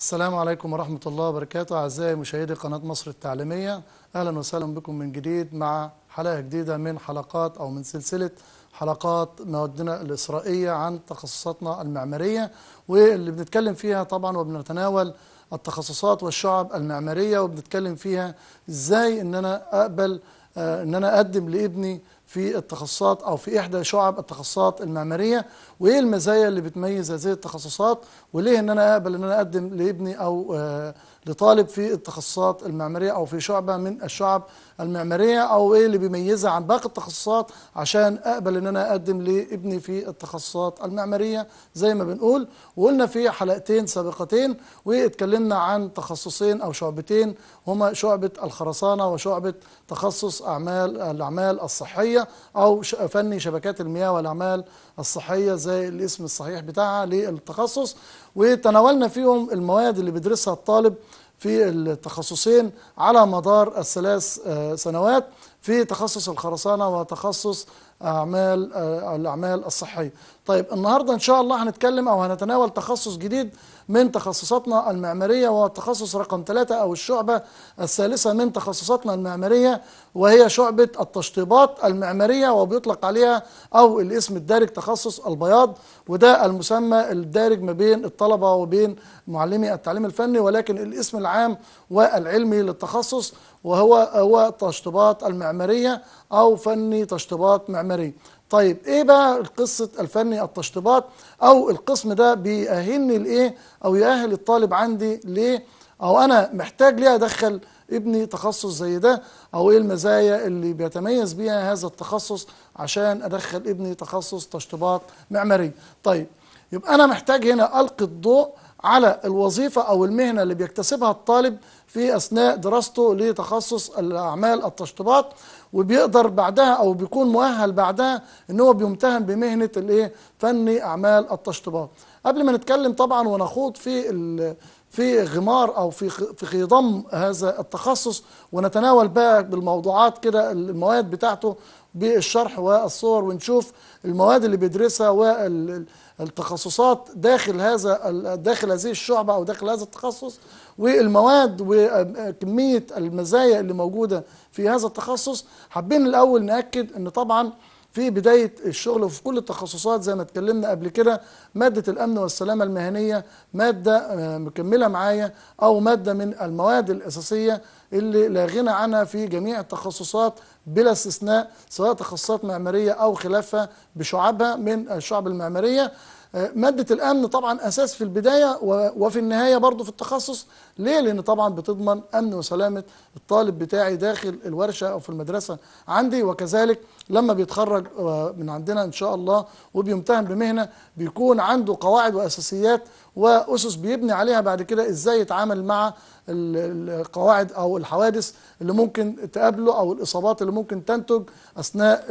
السلام عليكم ورحمة الله وبركاته أعزائي مشاهدي قناة مصر التعليمية أهلا وسهلا بكم من جديد مع حلقة جديدة من حلقات أو من سلسلة حلقات موادنا الإسرائية عن تخصصاتنا المعمارية واللي بنتكلم فيها طبعا وبنتناول التخصصات والشعب المعمارية وبنتكلم فيها إزاي إن أنا أقبل آه، إن أنا أقدم لابني في التخصصات أو في إحدى شعب التخصصات المعمارية وإيه المزايا اللي بتميز هذه التخصصات وليه إن أنا أقبل إن أنا أقدم لابني أو آه، لطالب في التخصصات المعماريه او في شعبه من الشعب المعماريه او ايه اللي بيميزها عن باقي التخصصات عشان اقبل ان انا اقدم لابني في التخصصات المعماريه زي ما بنقول وقلنا في حلقتين سابقتين واتكلمنا عن تخصصين او شعبتين هما شعبه الخرسانه وشعبه تخصص اعمال الاعمال الصحيه او فني شبكات المياه والاعمال الصحيه زي الاسم الصحيح بتاعها للتخصص وتناولنا فيهم المواد اللي بيدرسها الطالب في التخصصين على مدار الثلاث آه، سنوات في تخصص الخرسانة وتخصص أعمال آه، الأعمال الصحية طيب النهاردة إن شاء الله هنتكلم أو هنتناول تخصص جديد من تخصصاتنا المعمارية وهو التخصص رقم ثلاثة أو الشعبة الثالثة من تخصصاتنا المعمارية وهي شعبة التشطيبات المعمارية وبيطلق عليها أو الاسم الدارج تخصص البياض وده المسمى الدارج ما بين الطلبة وبين معلمي التعليم الفني ولكن الاسم العام والعلمي للتخصص وهو هو تشطيبات المعمارية أو فني تشطيبات معمارية طيب ايه بقى قصه الفني التشطيبات او القسم ده بيأهلني لايه او يأهل الطالب عندي ليه او انا محتاج ليه ادخل ابني تخصص زي ده او ايه المزايا اللي بيتميز بيها هذا التخصص عشان ادخل ابني تخصص تشطيبات معماريه طيب يبقى انا محتاج هنا القي الضوء على الوظيفه او المهنه اللي بيكتسبها الطالب في اثناء دراسته لتخصص الاعمال التشطيبات وبيقدر بعدها او بيكون مؤهل بعدها ان هو بيمتهن بمهنه الايه فني اعمال التشطيبات قبل ما نتكلم طبعا ونخوض في في غمار او في في خضم هذا التخصص ونتناول بقى بالموضوعات كده المواد بتاعته بالشرح والصور ونشوف المواد اللي بيدرسها والتخصصات داخل هذا داخل هذه الشعبه او داخل هذا التخصص والمواد وكمية المزايا اللي موجودة في هذا التخصص حابين الأول نأكد أن طبعا في بداية الشغل وفي كل التخصصات زي ما اتكلمنا قبل كده مادة الأمن والسلامة المهنية مادة مكملة معايا أو مادة من المواد الأساسية اللي لا غنى عنها في جميع التخصصات بلا استثناء سواء تخصصات معمارية أو خلافها بشعبها من الشعب المعمارية مادة الأمن طبعا أساس في البداية وفي النهاية برضو في التخصص ليه؟ لأن طبعا بتضمن أمن وسلامة الطالب بتاعي داخل الورشة أو في المدرسة عندي وكذلك لما بيتخرج آه، من عندنا إن شاء الله وبيمتهن بمهنة بيكون عنده قواعد وأساسيات واسس بيبني عليها بعد كده ازاي يتعامل مع القواعد او الحوادث اللي ممكن تقابله او الاصابات اللي ممكن تنتج اثناء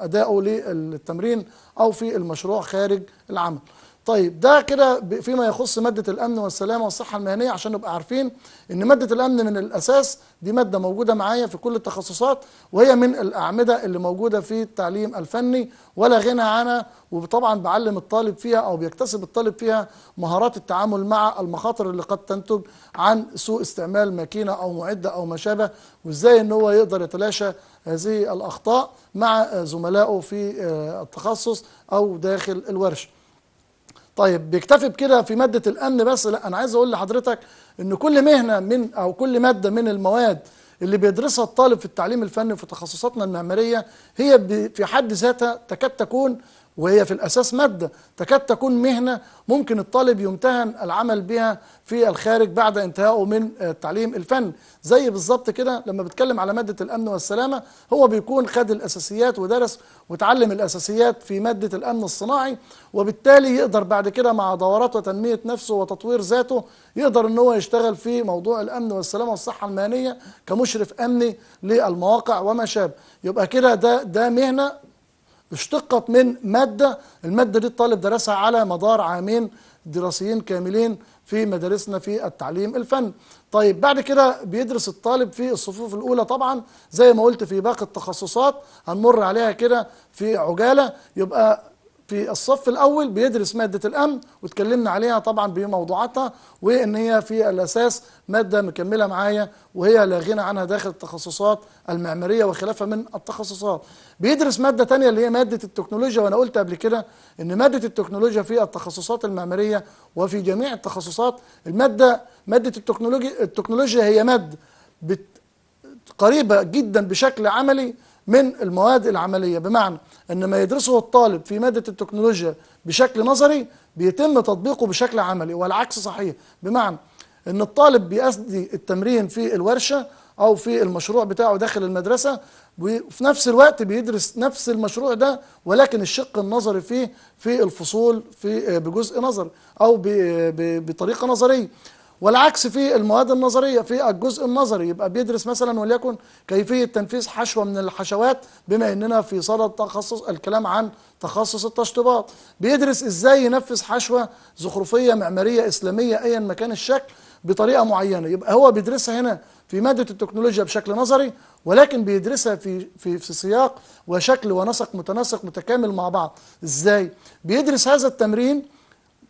ادائه للتمرين او في المشروع خارج العمل طيب ده كده فيما يخص مادة الأمن والسلامة والصحة المهنية عشان نبقى عارفين إن مادة الأمن من الأساس دي مادة موجودة معايا في كل التخصصات وهي من الأعمدة اللي موجودة في التعليم الفني ولا غنى عنها وطبعا بعلم الطالب فيها أو بيكتسب الطالب فيها مهارات التعامل مع المخاطر اللي قد تنتج عن سوء استعمال ماكينة أو معدة أو ما شابه وإزاي إن هو يقدر يتلاشى هذه الأخطاء مع زملائه في آه، التخصص أو داخل الورشة طيب بيكتفي بكده في مادة الأمن بس لا أنا عايز أقول لحضرتك إن كل مهنة من أو كل مادة من المواد اللي بيدرسها الطالب في التعليم الفني في تخصصاتنا المعمارية هي في حد ذاتها تكاد تكون وهي في الأساس مادة تكاد تكون مهنة ممكن الطالب يمتهن العمل بها في الخارج بعد انتهائه من التعليم الفني زي بالظبط كده لما بتكلم على مادة الأمن والسلامة هو بيكون خد الأساسيات ودرس وتعلم الأساسيات في مادة الأمن الصناعي وبالتالي يقدر بعد كده مع دورات وتنمية نفسه وتطوير ذاته يقدر ان هو يشتغل في موضوع الأمن والسلامة والصحة المهنية كمشرف أمني للمواقع وما شابه يبقى كده ده ده مهنة اشتقت من مادة المادة دي الطالب درسها على مدار عامين دراسيين كاملين في مدارسنا في التعليم الفني طيب بعد كده بيدرس الطالب في الصفوف الأولى طبعا زي ما قلت في باقي التخصصات هنمر عليها كده في عجالة يبقى في الصف الأول بيدرس مادة الأمن واتكلمنا عليها طبعا بموضوعاتها وإن هي في الأساس مادة مكملة معايا وهي لا غنى عنها داخل التخصصات المعمارية وخلافها من التخصصات بيدرس مادة ثانيه اللي هي مادة التكنولوجيا وأنا قلت قبل كده إن مادة التكنولوجيا في التخصصات المعمارية وفي جميع التخصصات المادة مادة التكنولوجيا التكنولوجيا هي مادة قريبة جدا بشكل عملي من المواد العملية بمعنى أن ما يدرسه الطالب في مادة التكنولوجيا بشكل نظري بيتم تطبيقه بشكل عملي والعكس صحيح بمعنى أن الطالب بيأدي التمرين في الورشة أو في المشروع بتاعه داخل المدرسة وفي نفس الوقت بيدرس نفس المشروع ده ولكن الشق النظري فيه في الفصول في بجزء نظري أو بطريقة نظرية والعكس في المواد النظرية في الجزء النظري يبقى بيدرس مثلا وليكن كيفية تنفيذ حشوة من الحشوات بما اننا في صدد تخصص الكلام عن تخصص التشطيبات بيدرس ازاي ينفذ حشوة زخرفية معمارية اسلامية ايا ما كان الشكل بطريقة معينة يبقى هو بيدرسها هنا في مادة التكنولوجيا بشكل نظري ولكن بيدرسها في في في سياق وشكل ونسق متناسق متكامل مع بعض ازاي بيدرس هذا التمرين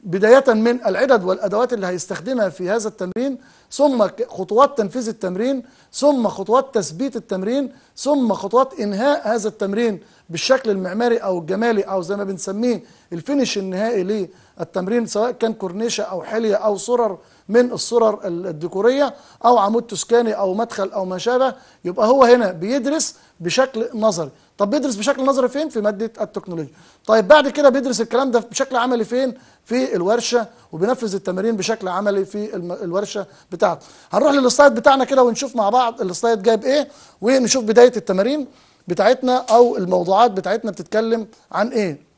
بداية من العدد والأدوات اللي هيستخدمها في هذا التمرين ثم خطوات تنفيذ التمرين ثم خطوات تثبيت التمرين ثم خطوات إنهاء هذا التمرين بالشكل المعماري أو الجمالي أو زي ما بنسميه الفينش النهائي للتمرين سواء كان كورنيشة أو حلية أو صرر من الصرر الديكورية أو عمود تسكاني أو مدخل أو ما شابه يبقى هو هنا بيدرس بشكل نظري طب بيدرس بشكل نظري فين في ماده التكنولوجيا طيب بعد كده بيدرس الكلام ده بشكل عملي فين في الورشه وبينفذ التمارين بشكل عملي في الورشه بتاعته هنروح للسلايد بتاعنا كده ونشوف مع بعض السلايد جايب ايه ونشوف بدايه التمارين بتاعتنا او الموضوعات بتاعتنا بتتكلم عن ايه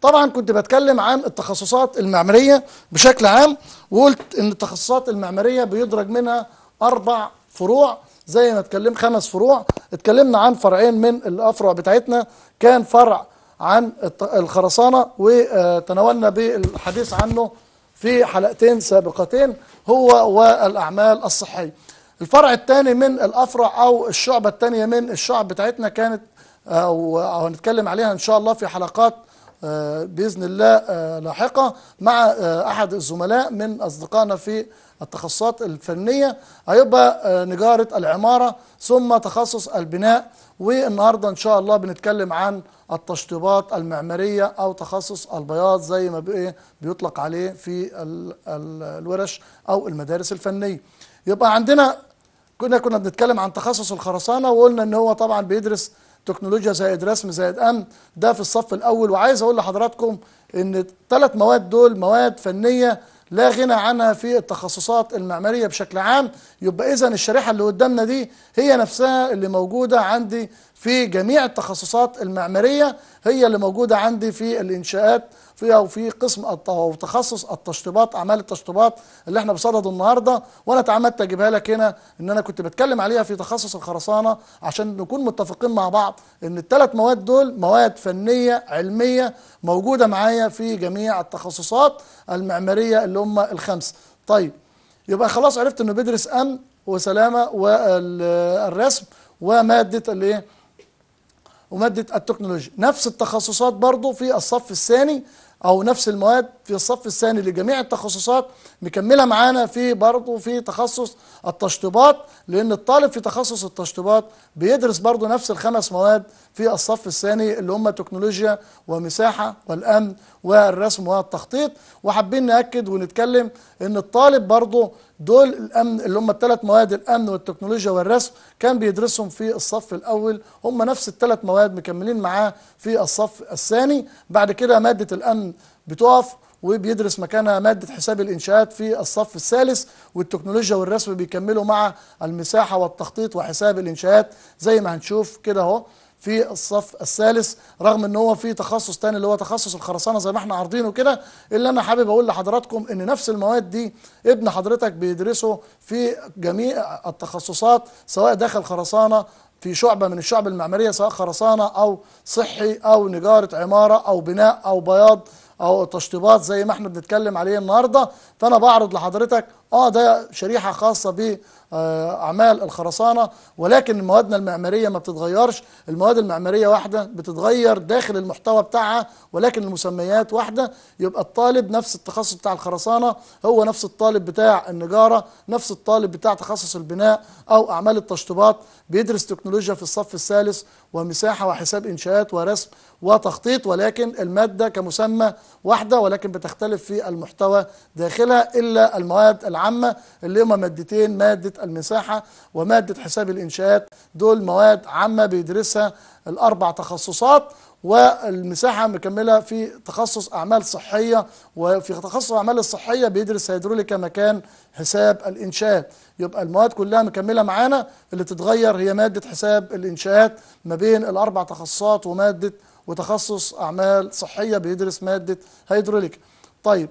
طبعا كنت بتكلم عن التخصصات المعماريه بشكل عام وقلت ان التخصصات المعماريه بيدرج منها اربع فروع زي ما اتكلم خمس فروع اتكلمنا عن فرعين من الافرع بتاعتنا كان فرع عن الخرسانه وتناولنا بالحديث عنه في حلقتين سابقتين هو والاعمال الصحيه الفرع الثاني من الافرع او الشعبه الثانيه من الشعب بتاعتنا كانت او هنتكلم عليها ان شاء الله في حلقات آه، بإذن الله آه، لاحقة مع آه، أحد الزملاء من أصدقائنا في التخصصات الفنية هيبقى نجارة العمارة ثم تخصص البناء والنهاردة إن شاء الله بنتكلم عن التشطيبات المعمارية أو تخصص البياض زي ما بيطلق عليه في الورش أو المدارس الفنية يبقى عندنا كنا كنا بنتكلم عن تخصص الخرسانة وقلنا إن هو طبعا بيدرس تكنولوجيا زائد رسم زائد امن ده في الصف الاول وعايز اقول لحضراتكم ان ثلاث مواد دول مواد فنيه لا غنى عنها في التخصصات المعماريه بشكل عام يبقى اذا الشريحه اللي قدامنا دي هي نفسها اللي موجوده عندي في جميع التخصصات المعماريه هي اللي موجوده عندي في الانشاءات فيها وفي قسم وتخصص تخصص التشطيبات اعمال التشطيبات اللي احنا بصدد النهارده وانا تعمدت اجيبها لك هنا ان انا كنت بتكلم عليها في تخصص الخرسانه عشان نكون متفقين مع بعض ان الثلاث مواد دول مواد فنيه علميه موجوده معايا في جميع التخصصات المعماريه اللي هم الخمس طيب يبقى خلاص عرفت انه بيدرس امن وسلامه والرسم وماده الايه وماده التكنولوجيا نفس التخصصات برضو في الصف الثاني او نفس المواد في الصف الثاني لجميع التخصصات مكمله معانا في برضه في تخصص التشطيبات لان الطالب في تخصص التشطيبات بيدرس برضه نفس الخمس مواد في الصف الثاني اللي هم تكنولوجيا ومساحه والامن والرسم والتخطيط وحابين ناكد ونتكلم ان الطالب برضه دول الامن اللي هم الثلاث مواد الامن والتكنولوجيا والرسم كان بيدرسهم في الصف الاول هم نفس الثلاث مواد مكملين معاه في الصف الثاني بعد كده ماده الامن بتقف وبيدرس مكانها مادة حساب الإنشاءات في الصف الثالث والتكنولوجيا والرسم بيكملوا مع المساحة والتخطيط وحساب الإنشاءات زي ما هنشوف كده اهو في الصف الثالث رغم ان هو في تخصص تاني اللي هو تخصص الخرسانه زي ما احنا عارضينه كده اللي انا حابب اقول لحضراتكم ان نفس المواد دي ابن حضرتك بيدرسه في جميع التخصصات سواء داخل خرسانه في شعبة من الشعب المعمارية سواء خرسانة أو صحي أو نجارة عمارة أو بناء أو بياض أو تشطيبات زي ما احنا بنتكلم عليه النهاردة فأنا بعرض لحضرتك آه ده شريحة خاصة ب أعمال الخرسانة ولكن موادنا المعمارية ما بتتغيرش المواد المعمارية واحدة بتتغير داخل المحتوى بتاعها ولكن المسميات واحدة يبقى الطالب نفس التخصص بتاع الخرسانة هو نفس الطالب بتاع النجارة نفس الطالب بتاع تخصص البناء أو أعمال التشطيبات بيدرس تكنولوجيا في الصف الثالث ومساحة وحساب إنشاءات ورسم وتخطيط ولكن المادة كمسمى واحدة ولكن بتختلف في المحتوى داخلها إلا المواد العامة اللي هما مادتين مادة المساحة ومادة حساب الإنشاءات دول مواد عامة بيدرسها الأربع تخصصات والمساحة مكملة في تخصص أعمال صحية وفي تخصص أعمال الصحية بيدرس هيدروليكا مكان حساب الإنشاءات يبقى المواد كلها مكملة معانا اللي تتغير هي مادة حساب الإنشاءات ما بين الأربع تخصصات ومادة وتخصص أعمال صحية بيدرس مادة هيدروليكا طيب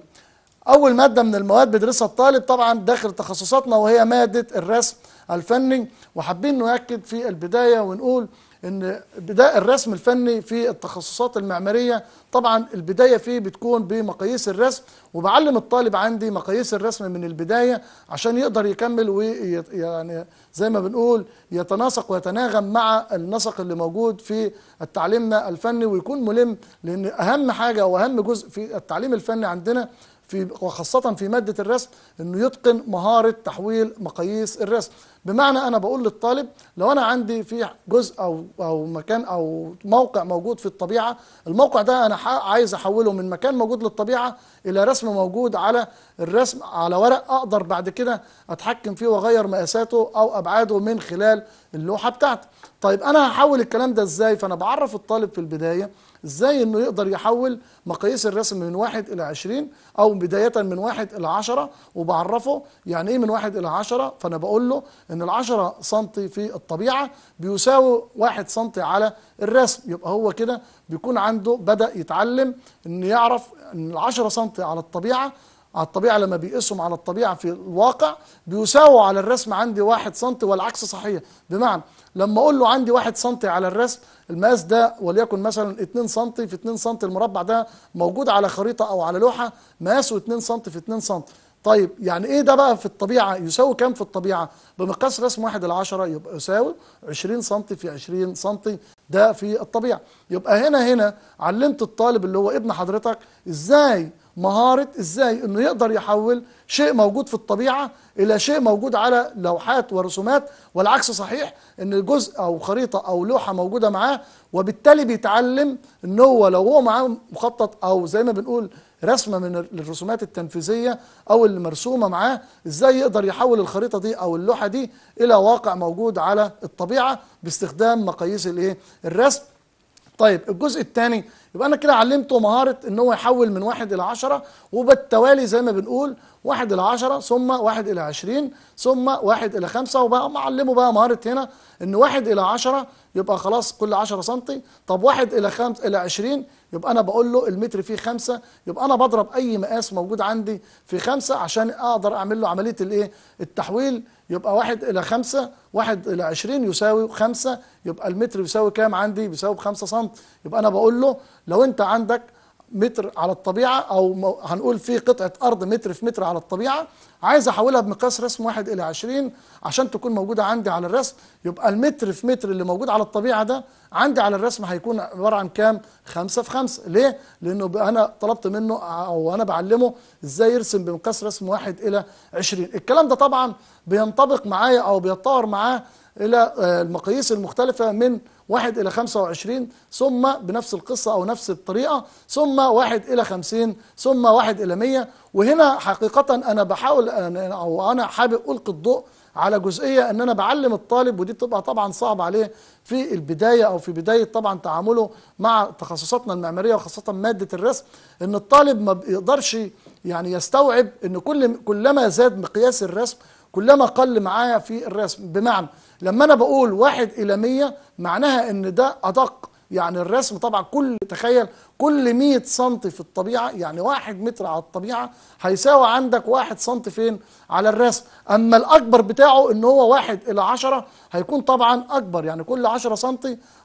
اول ماده من المواد بيدرسها الطالب طبعا داخل تخصصاتنا وهي ماده الرسم الفني وحابين نؤكد في البدايه ونقول ان بداء الرسم الفني في التخصصات المعماريه طبعا البدايه فيه بتكون بمقاييس الرسم وبعلم الطالب عندي مقاييس الرسم من البدايه عشان يقدر يكمل ويعني زي ما بنقول يتناسق ويتناغم مع النسق اللي موجود في التعليمنا الفني ويكون ملم لان اهم حاجه واهم جزء في التعليم الفني عندنا في وخاصة في مادة الرسم أنه يتقن مهارة تحويل مقاييس الرسم بمعنى انا بقول للطالب لو انا عندي في جزء او او مكان او موقع موجود في الطبيعه الموقع ده انا عايز احوله من مكان موجود للطبيعه الى رسم موجود على الرسم على ورق اقدر بعد كده اتحكم فيه واغير مقاساته او ابعاده من خلال اللوحه بتاعتي طيب انا هحول الكلام ده ازاي فانا بعرف الطالب في البدايه ازاي انه يقدر يحول مقاييس الرسم من واحد الى عشرين او بداية من واحد الى عشرة وبعرفه يعني ايه من واحد الى عشرة فانا بقول له ان ال10 سم في الطبيعة بيساوي 1 سم على الرسم يبقى هو كده بيكون عنده بدأ يتعلم ان يعرف ان ال10 سم على الطبيعة على الطبيعة لما بيقيسهم على الطبيعة في الواقع بيساووا على الرسم عندي 1 سم والعكس صحيح بمعنى لما اقول له عندي 1 سم على الرسم المقاس ده وليكن مثلا 2 سم في 2 سم المربع ده موجود على خريطة او على لوحة مقاسه 2 سم في 2 سم طيب يعني ايه ده بقى في الطبيعة يساوي كام في الطبيعة بمقياس رسم واحد العشرة يبقى يساوي 20 سنتي في 20 سنتي ده في الطبيعة يبقى هنا هنا علمت الطالب اللي هو ابن حضرتك ازاي مهارة ازاي انه يقدر يحول شيء موجود في الطبيعة الى شيء موجود على لوحات ورسومات والعكس صحيح ان جزء او خريطة او لوحة موجودة معاه وبالتالي بيتعلم ان هو لو هو معاه مخطط او زي ما بنقول رسمه من الرسومات التنفيذيه او اللي مرسومه معاه ازاي يقدر يحول الخريطه دي او اللوحه دي الى واقع موجود على الطبيعه باستخدام مقاييس الايه الرسم طيب الجزء الثاني يبقى انا كده علمته مهاره ان هو يحول من واحد الى عشرة وبالتوالي زي ما بنقول واحد الى عشرة ثم واحد الى عشرين ثم واحد الى خمسة وبقى معلمه بقى مهاره هنا ان واحد الى عشرة يبقى خلاص كل 10 سم طب واحد الى خمس الى 20 يبقى انا بقول له المتر فيه خمسة يبقى انا بضرب اي مقاس موجود عندي في خمسة عشان اقدر اعمل له عمليه الايه التحويل يبقى واحد الى خمسة واحد الى عشرين يساوي خمسة يبقى المتر بيساوي كام عندي بيساوي بخمسة سم يبقى انا بقول له لو انت عندك متر على الطبيعة أو هنقول في قطعة أرض متر في متر على الطبيعة عايز أحولها بمقياس رسم واحد إلى عشرين عشان تكون موجودة عندي على الرسم يبقى المتر في متر اللي موجود على الطبيعة ده عندي على الرسم هيكون عبارة عن كام؟ خمسة في خمسة ليه؟ لأنه أنا طلبت منه أو أنا بعلمه إزاي يرسم بمقياس رسم واحد إلى عشرين الكلام ده طبعا بينطبق معايا أو بيتطور معاه إلى آه، المقاييس المختلفة من 1 إلى 25 ثم بنفس القصة أو نفس الطريقة ثم 1 إلى 50 ثم 1 إلى 100 وهنا حقيقة أنا بحاول أو أنا حابب ألقي الضوء على جزئية أن أنا بعلم الطالب ودي بتبقى طبعا صعب عليه في البداية أو في بداية طبعا تعامله مع تخصصاتنا المعمارية وخاصة مادة الرسم أن الطالب ما بيقدرش يعني يستوعب أن كل كلما زاد مقياس الرسم كلما قل معايا في الرسم بمعنى لما انا بقول واحد الى مية معناها ان ده ادق يعني الرسم طبعا كل تخيل كل مية سنتي في الطبيعه يعني واحد متر على الطبيعه هيساوي عندك واحد سنتي فين على الرسم اما الاكبر بتاعه ان هو واحد الى عشرة هيكون طبعا أكبر يعني كل 10 سم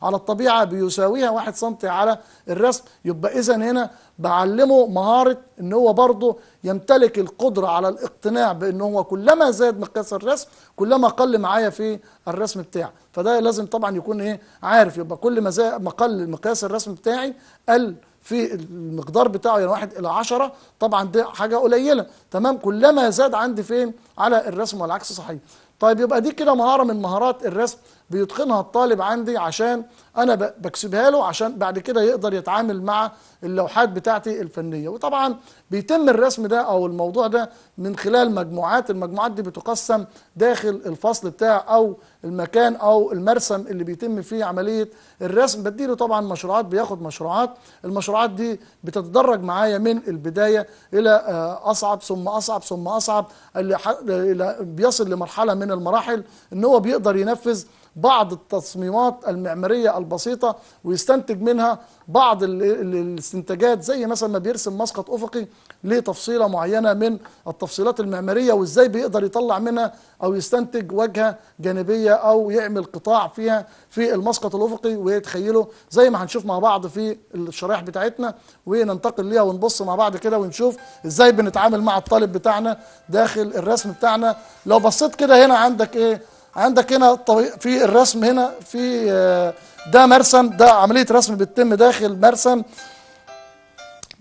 على الطبيعة بيساويها 1 سم على الرسم يبقى إذا هنا بعلمه مهارة إن هو برضه يمتلك القدرة على الاقتناع بإن هو كلما زاد مقياس الرسم كلما قل معايا في الرسم بتاعي فده لازم طبعا يكون إيه عارف يبقى كل ما زاد ما قل مقياس الرسم بتاعي قل في المقدار بتاعه يعني واحد إلى عشرة طبعا دي حاجة قليلة تمام كلما زاد عندي فين على الرسم والعكس صحيح طيب يبقى دي كده مهارة من مهارات الرسم بيتقنها الطالب عندي عشان انا بكسبها له عشان بعد كده يقدر يتعامل مع اللوحات بتاعتي الفنيه وطبعا بيتم الرسم ده او الموضوع ده من خلال مجموعات المجموعات دي بتقسم داخل الفصل بتاع او المكان او المرسم اللي بيتم فيه عمليه الرسم بديله طبعا مشروعات بياخد مشروعات المشروعات دي بتتدرج معايا من البدايه الى آه، اصعب ثم اصعب ثم اصعب اللي بيصل لمرحله من المراحل ان هو بيقدر ينفذ بعض التصميمات المعمارية البسيطة ويستنتج منها بعض الاستنتاجات زي مثلا ما بيرسم مسقط أفقي لتفصيلة معينة من التفصيلات المعمارية وإزاي بيقدر يطلع منها أو يستنتج وجهة جانبية أو يعمل قطاع فيها في المسقط الأفقي ويتخيله زي ما هنشوف مع بعض في الشرائح بتاعتنا وننتقل ليها ونبص مع بعض كده ونشوف إزاي بنتعامل مع الطالب بتاعنا داخل الرسم بتاعنا لو بصيت كده هنا عندك إيه عندك هنا في الرسم هنا في آه، ده مرسم ده عمليه رسم بتتم داخل مرسم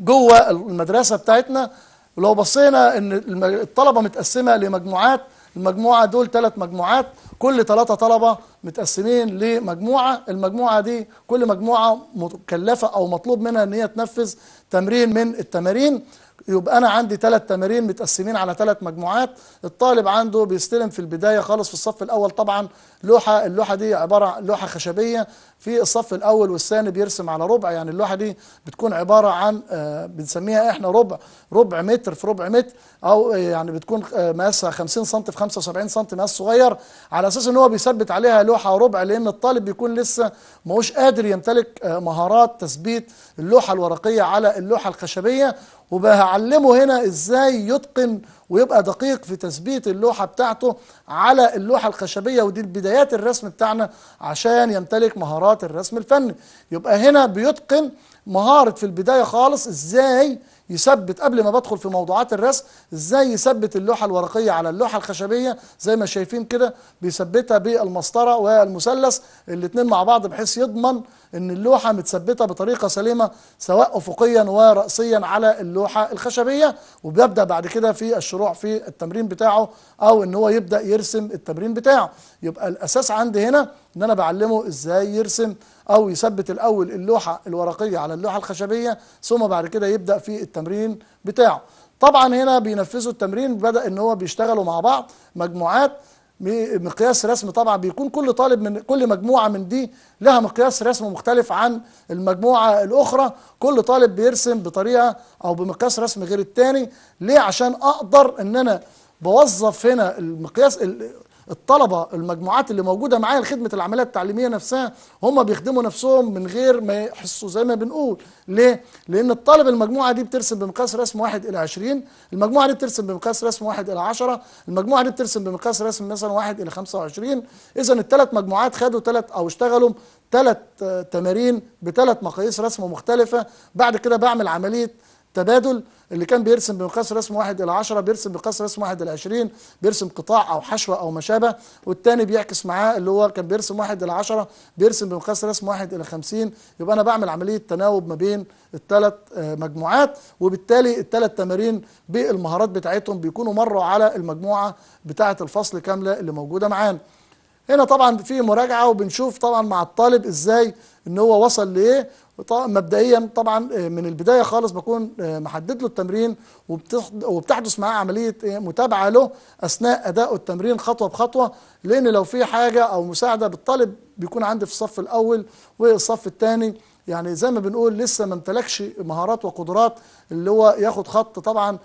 جوه المدرسه بتاعتنا ولو بصينا ان الطلبه متقسمه لمجموعات المجموعه دول ثلاث مجموعات كل ثلاثه طلبه متقسمين لمجموعه المجموعه دي كل مجموعه مكلفه او مطلوب منها ان هي تنفذ تمرين من التمارين يبقى أنا عندي ثلاث تمارين متقسمين على ثلاث مجموعات الطالب عنده بيستلم في البداية خالص في الصف الأول طبعا لوحه اللوحه دي عباره عن لوحه خشبيه في الصف الاول والثاني بيرسم على ربع يعني اللوحه دي بتكون عباره عن آه، بنسميها احنا ربع ربع متر في ربع متر او آه، يعني بتكون آه، مقاسها 50 سم في 75 سم مقاس صغير على اساس ان هو بيثبت عليها لوحه ربع لان الطالب بيكون لسه ما هوش قادر يمتلك مهارات تثبيت اللوحه الورقيه على اللوحه الخشبيه وبهعلمه هنا ازاي يتقن ويبقى دقيق في تثبيت اللوحة بتاعته على اللوحة الخشبية ودي بدايات الرسم بتاعنا عشان يمتلك مهارات الرسم الفني يبقى هنا بيتقن مهارة في البداية خالص ازاي يثبت قبل ما بدخل في موضوعات الرسم ازاي يثبت اللوحه الورقيه على اللوحه الخشبيه زي ما شايفين كده بيثبتها بالمسطره والمثلث الاثنين مع بعض بحيث يضمن ان اللوحه متثبته بطريقه سليمه سواء افقيا وراسيا على اللوحه الخشبيه وبيبدا بعد كده في الشروع في التمرين بتاعه او ان هو يبدا يرسم التمرين بتاعه يبقى الاساس عندي هنا ان انا بعلمه ازاي يرسم او يثبت الاول اللوحه الورقيه على اللوحه الخشبيه ثم بعد كده يبدا في التمرين بتاعه طبعا هنا بينفذوا التمرين بدا ان هو بيشتغلوا مع بعض مجموعات مقياس رسم طبعا بيكون كل طالب من كل مجموعه من دي لها مقياس رسم مختلف عن المجموعه الاخرى كل طالب بيرسم بطريقه او بمقياس رسم غير التاني ليه عشان اقدر ان انا بوظف هنا المقياس الطلبه المجموعات اللي موجوده معايا لخدمه العمليه التعليميه نفسها هم بيخدموا نفسهم من غير ما يحسوا زي ما بنقول ليه لان الطالب المجموعه دي بترسم بمقاس رسم 1 الى 20 المجموعه دي بترسم بمقاس رسم 1 الى 10 المجموعه دي بترسم بمقاس رسم مثلا 1 الى 25 اذا الثلاث مجموعات خدوا ثلاث او اشتغلوا ثلاث تمارين بثلاث مقاييس رسم مختلفه بعد كده بعمل عمليه تبادل اللي كان بيرسم بمقاس رسم واحد إلى عشرة بيرسم بمقاس رسم واحد إلى عشرين بيرسم قطاع أو حشوة أو ما شابه والتاني بيعكس معاه اللي هو كان بيرسم واحد إلى عشرة بيرسم بمقاس رسم واحد إلى خمسين يبقى أنا بعمل عملية تناوب ما بين الثلاث آه، مجموعات وبالتالي الثلاث تمارين بالمهارات بتاعتهم بيكونوا مروا على المجموعة بتاعة الفصل كاملة اللي موجودة معانا هنا طبعا في مراجعه وبنشوف طبعا مع الطالب ازاي ان هو وصل لايه مبدئيا طبعا آه، من البدايه خالص بكون آه، محدد له التمرين وبتحدث معاه عمليه آه، متابعه له اثناء اداء التمرين خطوه بخطوه لان لو في حاجه او مساعده بالطالب بيكون عندي في الصف الاول والصف الثاني يعني زي ما بنقول لسه ما امتلكش مهارات وقدرات اللي هو ياخد خط طبعا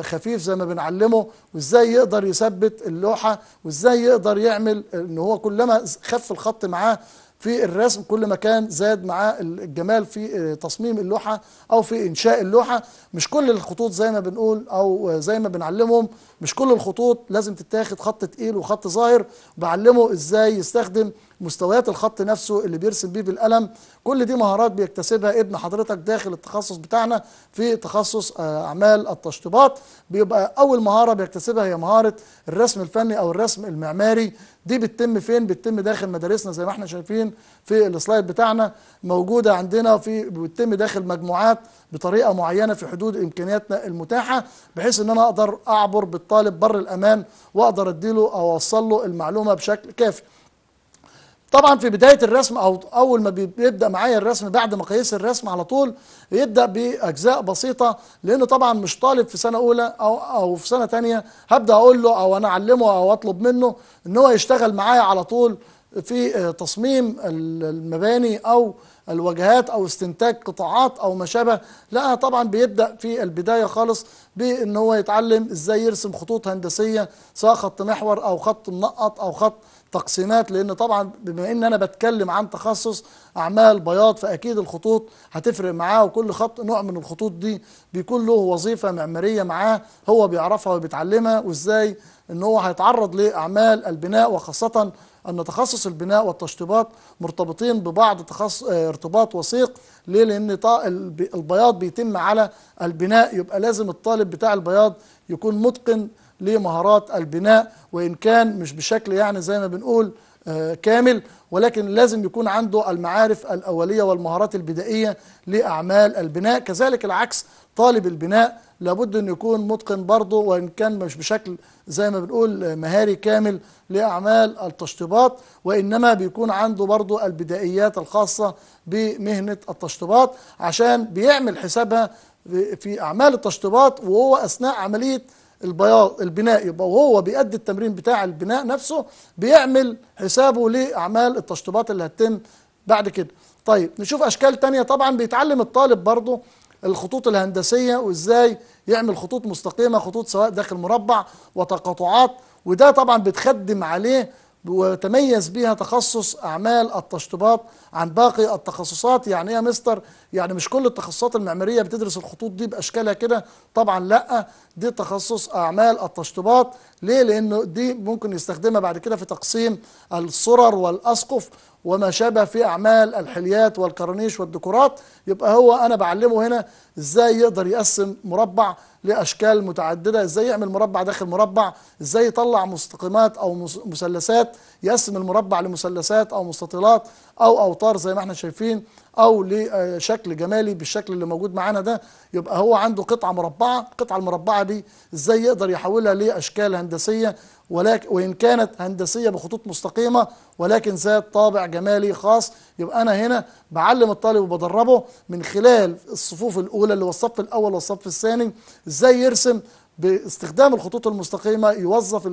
خفيف زي ما بنعلمه وازاي يقدر يثبت اللوحه وازاي يقدر يعمل ان هو كلما خف الخط معاه في الرسم كل ما كان زاد معاه الجمال في آه، تصميم اللوحة أو في إنشاء اللوحة مش كل الخطوط زي ما بنقول أو آه، زي ما بنعلمهم مش كل الخطوط لازم تتاخد خط تقيل وخط ظاهر بعلمه إزاي يستخدم مستويات الخط نفسه اللي بيرسم بيه بالقلم كل دي مهارات بيكتسبها ابن حضرتك داخل التخصص بتاعنا في تخصص آه، اعمال التشطيبات بيبقى اول مهاره بيكتسبها هي مهاره الرسم الفني او الرسم المعماري دي بتتم فين بتتم داخل مدارسنا زي ما احنا شايفين في السلايد بتاعنا موجوده عندنا في بتتم داخل مجموعات بطريقه معينه في حدود امكانياتنا المتاحه بحيث ان انا اقدر اعبر بالطالب بر الامان واقدر اديله او اوصل له المعلومه بشكل كافي طبعا في بداية الرسم أو أول ما بيبدأ معايا الرسم بعد مقاييس الرسم على طول يبدأ بأجزاء بسيطة لأنه طبعا مش طالب في سنة أولى أو, أو في سنة تانية هبدأ أقول له أو أنا أعلمه أو أطلب منه إن هو يشتغل معايا على طول في آه، تصميم المباني أو الواجهات أو استنتاج قطاعات أو ما شابه لا طبعا بيبدأ في البداية خالص بأن هو يتعلم إزاي يرسم خطوط هندسية سواء خط محور أو خط منقط أو خط تقسيمات لان طبعا بما ان انا بتكلم عن تخصص اعمال بياض فاكيد الخطوط هتفرق معاه وكل خط نوع من الخطوط دي بيكون له وظيفه معماريه معاه هو بيعرفها وبيتعلمها وازاي ان هو هيتعرض لاعمال البناء وخاصه ان تخصص البناء والتشطيبات مرتبطين ببعض تخص... آه، ارتباط وثيق ليه لان طا... البياض بيتم على البناء يبقى لازم الطالب بتاع البياض يكون متقن لمهارات البناء وإن كان مش بشكل يعني زي ما بنقول آه، كامل ولكن لازم يكون عنده المعارف الأولية والمهارات البدائية لأعمال البناء كذلك العكس طالب البناء لابد أن يكون متقن برضه وإن كان مش بشكل زي ما بنقول آه، مهاري كامل لأعمال التشطيبات وإنما بيكون عنده برضه البدائيات الخاصة بمهنة التشطيبات عشان بيعمل حسابها في أعمال التشطيبات وهو أثناء عملية البياض البناء يبقى وهو بيأدي التمرين بتاع البناء نفسه بيعمل حسابه لأعمال التشطيبات اللي هتتم بعد كده طيب نشوف أشكال تانية طبعا بيتعلم الطالب برضه الخطوط الهندسية وإزاي يعمل خطوط مستقيمة خطوط سواء داخل مربع وتقاطعات وده طبعا بتخدم عليه وتميز بيها تخصص أعمال التشطيبات عن باقي التخصصات يعني إيه يا مستر يعني مش كل التخصصات المعمارية بتدرس الخطوط دي بأشكالها كده طبعا لأ دي تخصص أعمال التشطيبات ليه لأنه دي ممكن يستخدمها بعد كده في تقسيم الصرر والأسقف وما شابه في أعمال الحليات والكرانيش والديكورات يبقى هو أنا بعلمه هنا إزاي يقدر يقسم مربع لأشكال متعددة إزاي يعمل مربع داخل مربع إزاي يطلع مستقيمات أو مثلثات يقسم المربع لمثلثات أو مستطيلات أو أوتار زي ما احنا شايفين او لشكل جمالي بالشكل اللي موجود معانا ده يبقى هو عنده قطعه مربعه القطعه المربعه دي ازاي يقدر يحولها لاشكال هندسيه ولكن وان كانت هندسيه بخطوط مستقيمه ولكن ذات طابع جمالي خاص يبقى انا هنا بعلم الطالب وبدربه من خلال الصفوف الاولى اللي هو الصف الاول والصف الثاني ازاي يرسم باستخدام الخطوط المستقيمة يوظف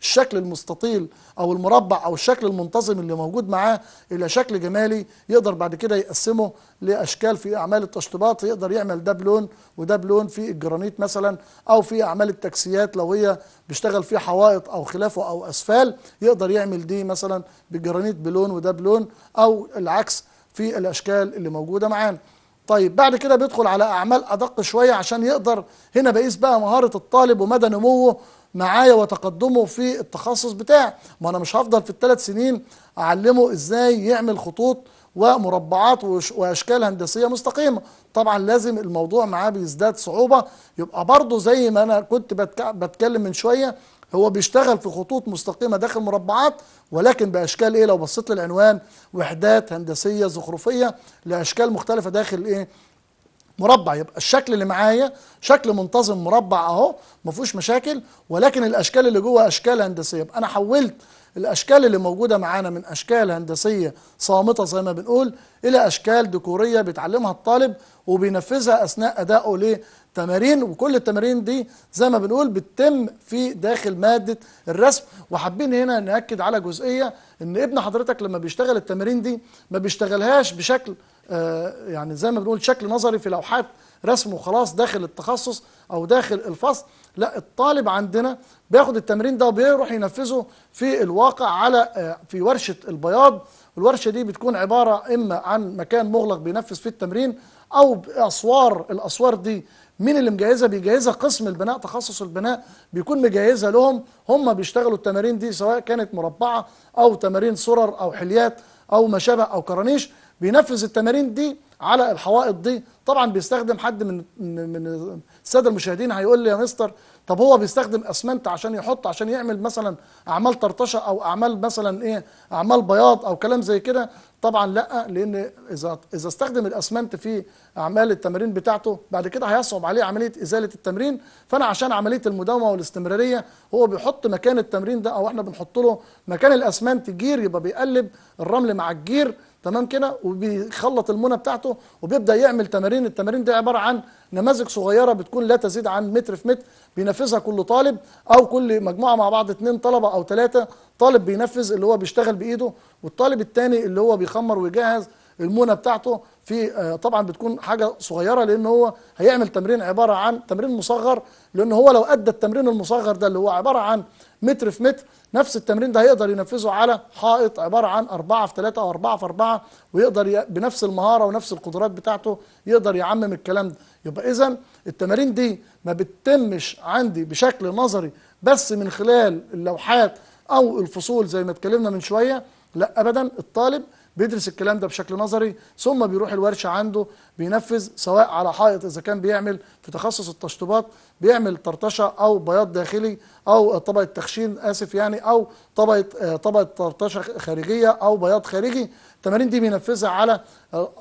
الشكل المستطيل أو المربع أو الشكل المنتظم اللي موجود معاه إلى شكل جمالي يقدر بعد كده يقسمه لأشكال في أعمال التشطيبات يقدر يعمل ده بلون وده بلون في الجرانيت مثلا أو في أعمال التكسيات لو هي بيشتغل فيه حوائط أو خلافه أو أسفال يقدر يعمل دي مثلا بالجرانيت بلون وده بلون أو العكس في الأشكال اللي موجودة معانا طيب بعد كده بيدخل على أعمال أدق شوية عشان يقدر هنا بقيس بقى مهارة الطالب ومدى نموه معايا وتقدمه في التخصص بتاعي ما أنا مش هفضل في الثلاث سنين أعلمه إزاي يعمل خطوط ومربعات وأشكال هندسية مستقيمة طبعا لازم الموضوع معاه بيزداد صعوبة يبقى برضه زي ما أنا كنت بتكلم من شوية هو بيشتغل في خطوط مستقيمة داخل مربعات ولكن بأشكال إيه لو بصيت للعنوان وحدات هندسية زخرفية لأشكال مختلفة داخل إيه مربع يبقى الشكل اللي معايا شكل منتظم مربع اهو ما فيهوش مشاكل ولكن الاشكال اللي جوه اشكال هندسيه يبقى انا حولت الاشكال اللي موجوده معانا من اشكال هندسيه صامته زي ما بنقول الى اشكال ديكوريه بيتعلمها الطالب وبينفذها اثناء ادائه لتمارين وكل التمارين دي زي ما بنقول بتتم في داخل ماده الرسم وحابين هنا ناكد على جزئيه ان ابن حضرتك لما بيشتغل التمارين دي ما بيشتغلهاش بشكل آه، يعني زي ما بنقول شكل نظري في لوحات رسمه خلاص داخل التخصص او داخل الفصل لا الطالب عندنا بياخد التمرين ده وبيروح ينفذه في الواقع على آه، في ورشه البياض الورشه دي بتكون عباره اما عن مكان مغلق بينفذ فيه التمرين او اسوار الاسوار دي مين اللي مجهزها بيجهزها قسم البناء تخصص البناء بيكون مجهزها لهم هم بيشتغلوا التمارين دي سواء كانت مربعه او تمارين صرر او حليات او ما شابه او كرانيش بينفذ التمارين دي على الحوائط دي طبعا بيستخدم حد من من الساده المشاهدين هيقول لي يا مستر طب هو بيستخدم اسمنت عشان يحط عشان يعمل مثلا اعمال طرطشه او اعمال مثلا ايه اعمال بياض او كلام زي كده طبعا لا لان اذا اذا استخدم الاسمنت في اعمال التمرين بتاعته بعد كده هيصعب عليه عمليه ازاله التمرين فانا عشان عمليه المداومه والاستمراريه هو بيحط مكان التمرين ده او احنا بنحط له مكان الاسمنت جير يبقى بيقلب الرمل مع الجير تمام كده وبيخلط المنى بتاعته وبيبدا يعمل تمارين التمارين دي عباره عن نماذج صغيره بتكون لا تزيد عن متر في متر بينفذها كل طالب او كل مجموعه مع بعض اثنين طلبه او ثلاثه طالب بينفذ اللي هو بيشتغل بايده والطالب الثاني اللي هو بيخمر ويجهز المونه بتاعته في آه، طبعا بتكون حاجه صغيره لان هو هيعمل تمرين عباره عن تمرين مصغر لان هو لو ادى التمرين المصغر ده اللي هو عباره عن متر في متر نفس التمرين ده هيقدر ينفذه على حائط عباره عن 4 في 3 او 4 في 4 ويقدر بنفس المهاره ونفس القدرات بتاعته يقدر يعمم الكلام ده يبقى اذا التمارين دي ما بتتمش عندي بشكل نظري بس من خلال اللوحات او الفصول زي ما اتكلمنا من شويه لا ابدا الطالب بيدرس الكلام ده بشكل نظري ثم بيروح الورشه عنده بينفذ سواء على حائط اذا كان بيعمل في تخصص التشطيبات بيعمل طرطشه او بياض داخلي او طبقه تخشين اسف يعني او طبقه آه، طبقه طرطشه خارجيه او بياض خارجي التمارين دي بينفذها على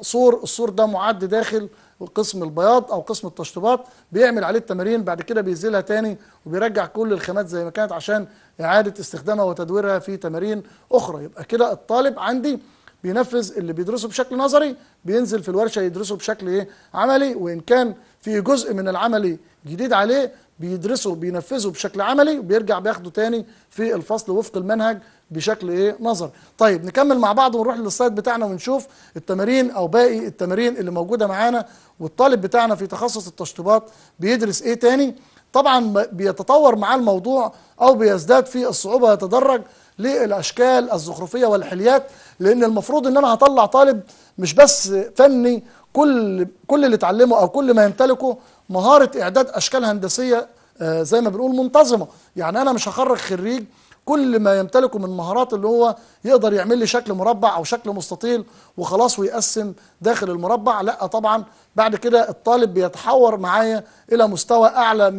سور آه، السور ده معد داخل قسم البياض او قسم التشطيبات بيعمل عليه التمارين بعد كده بيزيلها تاني وبيرجع كل الخامات زي ما كانت عشان اعاده استخدامها وتدويرها في تمارين اخرى يبقى كده الطالب عندي بينفذ اللي بيدرسه بشكل نظري بينزل في الورشه يدرسه بشكل ايه عملي وان كان في جزء من العملي جديد عليه بيدرسه بينفذه بشكل عملي وبيرجع بياخده تاني في الفصل وفق المنهج بشكل ايه نظر طيب نكمل مع بعض ونروح للسلايد بتاعنا ونشوف التمارين او باقي التمارين اللي موجوده معانا والطالب بتاعنا في تخصص التشطيبات بيدرس ايه تاني طبعا بيتطور مع الموضوع او بيزداد في الصعوبه يتدرج للأشكال الزخرفية والحليات لأن المفروض أن أنا هطلع طالب مش بس فني كل كل اللي اتعلمه أو كل ما يمتلكه مهارة إعداد أشكال هندسية آه، زي ما بنقول منتظمة يعني أنا مش هخرج خريج كل ما يمتلكه من مهارات اللي هو يقدر يعمل لي شكل مربع او شكل مستطيل وخلاص ويقسم داخل المربع لا طبعا بعد كده الطالب بيتحور معايا الى مستوى اعلى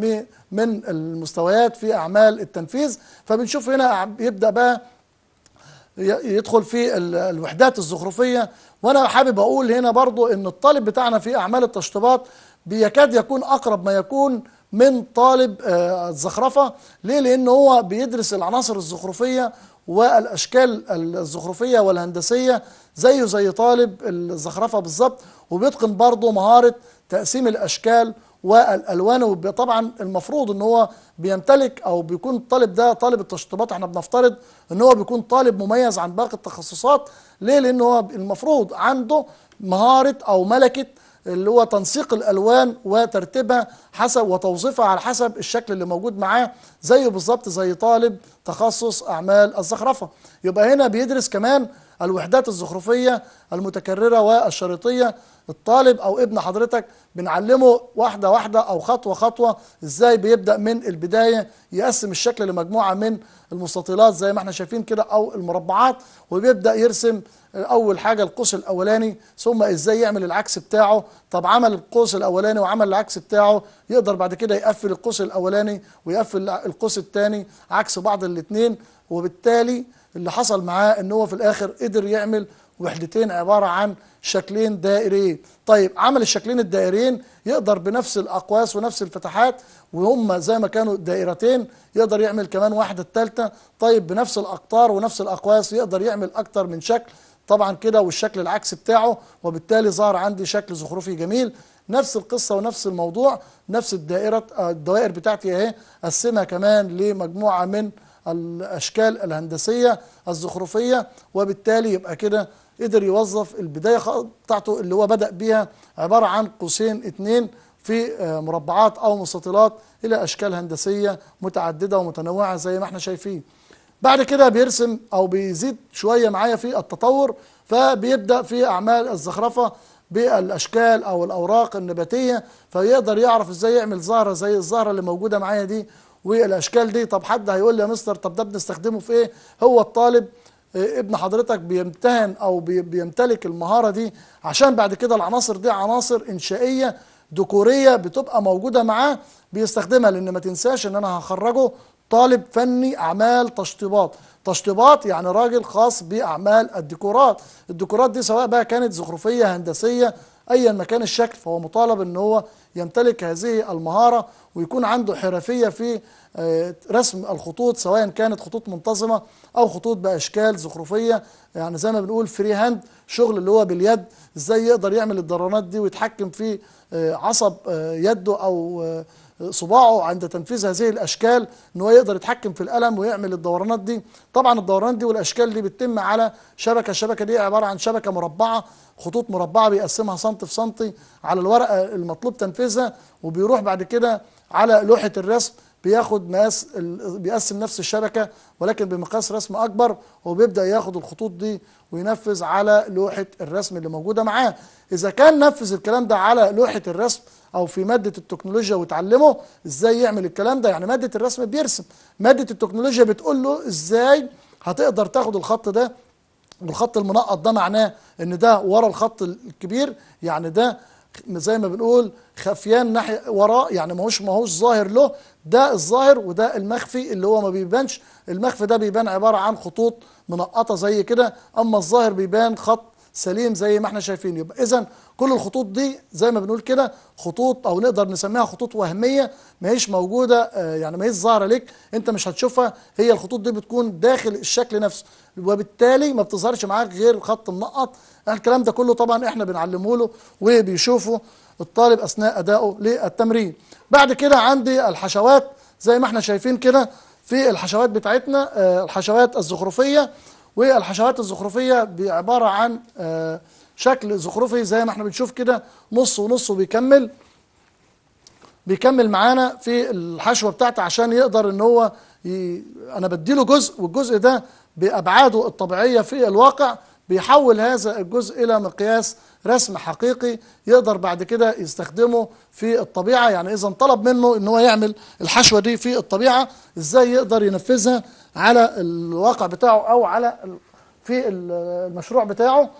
من المستويات في اعمال التنفيذ فبنشوف هنا يبدا بقى يدخل في الوحدات الزخرفيه وانا حابب اقول هنا برضو ان الطالب بتاعنا في اعمال التشطيبات بيكاد يكون اقرب ما يكون من طالب آه، الزخرفة ليه؟ لأن هو بيدرس العناصر الزخرفية والأشكال الزخرفية والهندسية زيه زي طالب الزخرفة بالظبط وبيتقن برضه مهارة تقسيم الأشكال والالوان وطبعا المفروض ان هو بيمتلك او بيكون الطالب ده طالب التشطيبات احنا بنفترض ان هو بيكون طالب مميز عن باقي التخصصات ليه لان هو المفروض عنده مهاره او ملكه اللي هو تنسيق الالوان وترتيبها حسب وتوظيفها على حسب الشكل اللي موجود معاه زيه بالظبط زي طالب تخصص اعمال الزخرفه يبقى هنا بيدرس كمان الوحدات الزخرفية المتكررة والشريطية الطالب أو ابن حضرتك بنعلمه واحدة واحدة أو خطوة خطوة إزاي بيبدأ من البداية يقسم الشكل لمجموعة من المستطيلات زي ما احنا شايفين كده أو المربعات وبيبدأ يرسم اول حاجه القوس الاولاني ثم ازاي يعمل العكس بتاعه طب عمل القوس الاولاني وعمل العكس بتاعه يقدر بعد كده يقفل القوس الاولاني ويقفل القوس الثاني عكس بعض الاثنين وبالتالي اللي حصل معاه ان هو في الاخر قدر يعمل وحدتين عباره عن شكلين دائريين طيب عمل الشكلين الدائريين يقدر بنفس الاقواس ونفس الفتحات وهم زي ما كانوا دائرتين يقدر يعمل كمان واحده ثالثه طيب بنفس الاقطار ونفس الاقواس يقدر يعمل اكتر من شكل طبعا كده والشكل العكس بتاعه وبالتالي ظهر عندي شكل زخرفي جميل نفس القصة ونفس الموضوع نفس الدائرة الدوائر بتاعتي اهي قسمها كمان لمجموعة من الأشكال الهندسية الزخرفية وبالتالي يبقى كده قدر يوظف البداية بتاعته اللي هو بدأ بيها عبارة عن قوسين اثنين في آه، مربعات أو مستطيلات إلى أشكال هندسية متعددة ومتنوعة زي ما احنا شايفين بعد كده بيرسم أو بيزيد شوية معايا في التطور فبيبدأ في أعمال الزخرفة بالاشكال او الاوراق النباتيه فيقدر يعرف ازاي يعمل زهره زي الزهره اللي موجوده معايا دي والاشكال دي طب حد هيقول لي يا مستر طب ده بنستخدمه في ايه هو الطالب إيه، ابن حضرتك بيمتهن او بيمتلك المهاره دي عشان بعد كده العناصر دي عناصر انشائيه ديكوريه بتبقى موجوده معاه بيستخدمها لان ما تنساش ان انا هخرجه طالب فني اعمال تشطيبات تشطيبات يعني راجل خاص باعمال الديكورات الديكورات دي سواء بقى كانت زخرفيه هندسيه ايا ما كان الشكل فهو مطالب ان هو يمتلك هذه المهارة ويكون عنده حرفية في آه، رسم الخطوط سواء كانت خطوط منتظمة أو خطوط بأشكال زخرفية يعني زي ما بنقول فري هاند شغل اللي هو باليد ازاي يقدر يعمل الدرانات دي ويتحكم في آه، عصب آه، يده أو صباعه عند تنفيذ هذه الاشكال ان هو يقدر يتحكم في الالم ويعمل الدورانات دي طبعا الدورانات دي والاشكال دي بتتم على شبكه الشبكه دي عباره عن شبكه مربعه خطوط مربعه بيقسمها سنتي في سنتي على الورقه المطلوب تنفيذها وبيروح بعد كده على لوحه الرسم بياخد مقاس بيقسم نفس الشبكه ولكن بمقاس رسم اكبر وبيبدا ياخد الخطوط دي وينفذ على لوحه الرسم اللي موجوده معاه اذا كان نفذ الكلام ده على لوحه الرسم او في ماده التكنولوجيا وتعلمه ازاي يعمل الكلام ده يعني ماده الرسم بيرسم ماده التكنولوجيا بتقول له ازاي هتقدر تاخد الخط ده والخط المنقط ده معناه ان ده ورا الخط الكبير يعني ده زي ما بنقول خفيان ناحيه وراء يعني ماهوش ماهوش ظاهر له ده الظاهر وده المخفي اللي هو ما بيبانش المخفي ده بيبان عباره عن خطوط منقطه زي كده اما الظاهر بيبان خط سليم زي ما احنا شايفين يبقى اذا كل الخطوط دي زي ما بنقول كده خطوط او نقدر نسميها خطوط وهميه ما هيش موجوده آه، يعني ما هيش ظاهره ليك انت مش هتشوفها هي الخطوط دي بتكون داخل الشكل نفسه وبالتالي ما بتظهرش معاك غير خط منقط يعني الكلام ده كله طبعا احنا بنعلمه له وبيشوفه الطالب اثناء ادائه للتمرين بعد كده عندي الحشوات زي ما احنا شايفين كده في الحشوات بتاعتنا آه، الحشوات الزخرفيه والحشوات الزخرفية عبارة عن آه، شكل زخرفي زي ما احنا بنشوف كده نص ونص وبيكمل بيكمل معانا في الحشوة بتاعته عشان يقدر ان هو ي... انا بديله جزء والجزء ده بأبعاده الطبيعية في الواقع بيحول هذا الجزء إلى مقياس رسم حقيقي يقدر بعد كده يستخدمه في الطبيعة يعني إذا طلب منه إن هو يعمل الحشوة دي في الطبيعة إزاي يقدر ينفذها على الواقع بتاعه او على في المشروع بتاعه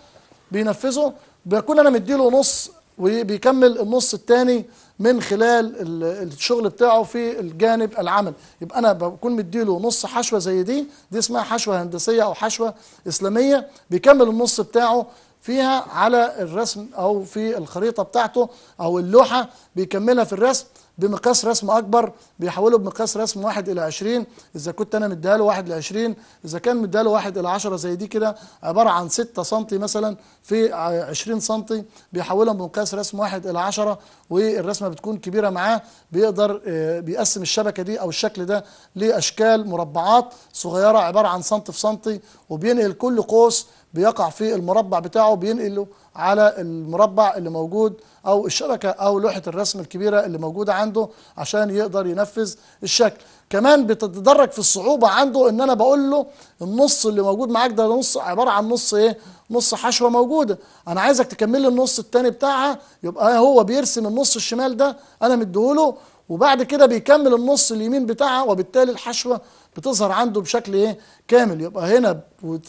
بينفذه بيكون انا مديله نص وبيكمل النص الثاني من خلال الشغل بتاعه في الجانب العمل يبقى انا بكون مديله نص حشوه زي دي دي اسمها حشوه هندسيه او حشوه اسلاميه بيكمل النص بتاعه فيها على الرسم او في الخريطه بتاعته او اللوحه بيكملها في الرسم بمقياس رسم اكبر بيحوله بمقياس رسم 1 الى 20 اذا كنت انا مديها له 1 ل 20 اذا كان مديها له 1 الى 10 زي دي كده عباره عن 6 سم مثلا في 20 سم بيحولهم بمقياس رسم 1 الى 10 والرسمه بتكون كبيره معاه بيقدر آه، بيقسم الشبكه دي او الشكل ده لاشكال مربعات صغيره عباره عن سم في سم وبينقل كل قوس بيقع في المربع بتاعه بينقله على المربع اللي موجود أو الشبكة أو لوحة الرسم الكبيرة اللي موجودة عنده عشان يقدر ينفذ الشكل كمان بتتدرج في الصعوبة عنده إن أنا بقول له النص اللي موجود معاك ده نص عبارة عن نص إيه نص حشوة موجودة أنا عايزك تكمل لي النص التاني بتاعها يبقى هو بيرسم النص الشمال ده أنا مديهوله وبعد كده بيكمل النص اليمين بتاعها وبالتالي الحشوة بتظهر عنده بشكل ايه كامل يبقى هنا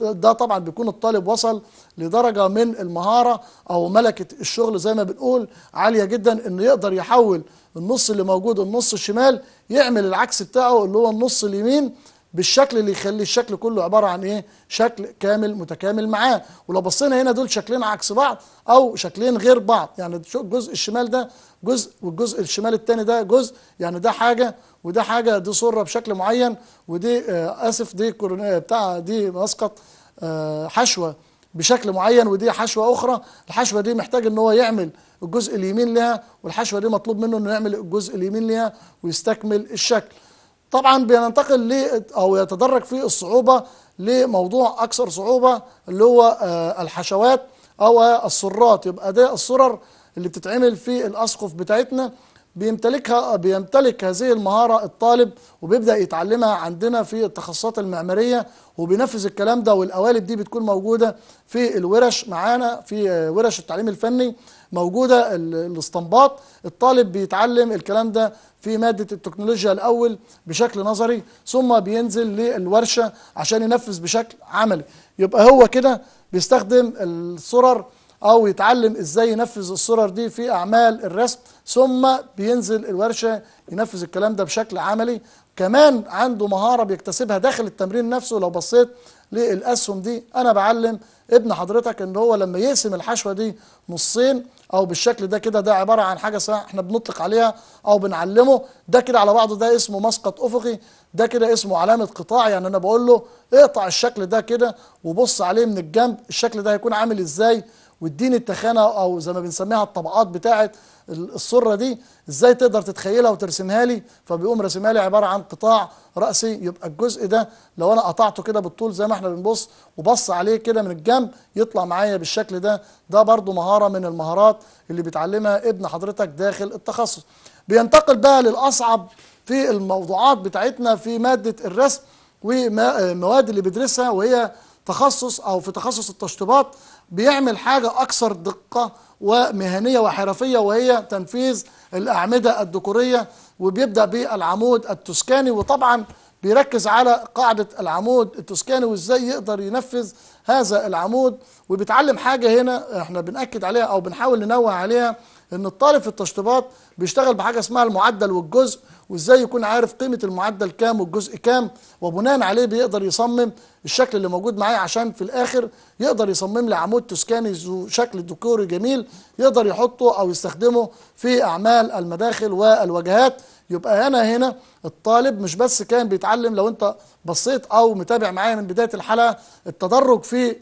ده طبعا بيكون الطالب وصل لدرجه من المهاره او ملكه الشغل زي ما بنقول عاليه جدا انه يقدر يحول النص اللي موجود النص الشمال يعمل العكس بتاعه اللي هو النص اليمين بالشكل اللي يخلي الشكل كله عبارة عن ايه شكل كامل متكامل معاه ولو بصينا هنا دول شكلين عكس بعض او شكلين غير بعض يعني الجزء الشمال ده جزء والجزء الشمال الثاني ده جزء يعني ده حاجة وده حاجة دي صورة بشكل معين ودي آه اسف دي آه، بتاع دي مسقط آه حشوة بشكل معين ودي حشوة اخرى الحشوة دي محتاج ان هو يعمل الجزء اليمين لها والحشوة دي مطلوب منه انه يعمل الجزء اليمين لها ويستكمل الشكل طبعا بننتقل ل او يتدرج في الصعوبه لموضوع اكثر صعوبه اللي هو آه، الحشوات او السرات يبقى ده السرر اللي بتتعمل في الاسقف بتاعتنا بيمتلكها بيمتلك هذه المهارة الطالب وبيبدأ يتعلمها عندنا في التخصصات المعمارية وبينفذ الكلام ده والقوالب دي بتكون موجودة في الورش معانا في آه، ورش التعليم الفني موجودة الاستنباط الطالب بيتعلم الكلام ده في مادة التكنولوجيا الأول بشكل نظري ثم بينزل للورشة عشان ينفذ بشكل عملي يبقى هو كده بيستخدم الصرر أو يتعلم إزاي ينفذ الصرر دي في أعمال الرسم ثم بينزل الورشة ينفذ الكلام ده بشكل عملي كمان عنده مهارة بيكتسبها داخل التمرين نفسه لو بصيت للأسهم دي أنا بعلم ابن حضرتك ان هو لما يقسم الحشوه دي نصين او بالشكل ده كده ده عباره عن حاجه احنا بنطلق عليها او بنعلمه ده كده على بعضه ده اسمه مسقط افقي ده كده اسمه علامه قطاع يعني انا بقول له اقطع الشكل ده كده وبص عليه من الجنب الشكل ده هيكون عامل ازاي والدين التخانه او زي ما بنسميها الطبقات بتاعه الصره دي ازاي تقدر تتخيلها وترسمها لي فبيقوم راسمها لي عباره عن قطاع راسي يبقى الجزء ده لو انا قطعته كده بالطول زي ما احنا بنبص وبص عليه كده من الجنب يطلع معايا بالشكل ده ده برضو مهاره من المهارات اللي بيتعلمها ابن حضرتك داخل التخصص بينتقل بقى للاصعب في الموضوعات بتاعتنا في ماده الرسم والمواد اللي بيدرسها وهي تخصص او في تخصص التشطيبات بيعمل حاجة أكثر دقة ومهنية وحرفية وهي تنفيذ الأعمدة الديكورية وبيبدأ بالعمود التسكاني وطبعا بيركز على قاعدة العمود التسكاني وإزاي يقدر ينفذ هذا العمود وبيتعلم حاجه هنا احنا بناكد عليها او بنحاول ننوه عليها ان الطالب في التشطيبات بيشتغل بحاجه اسمها المعدل والجزء وازاي يكون عارف قيمه المعدل كام والجزء كام وبناء عليه بيقدر يصمم الشكل اللي موجود معايا عشان في الاخر يقدر يصمم لي عمود تسكاني ذو شكل ديكوري جميل يقدر يحطه او يستخدمه في اعمال المداخل والواجهات يبقى انا هنا الطالب مش بس كان بيتعلم لو انت بصيت او متابع معايا من بدايه الحلقه التدرج في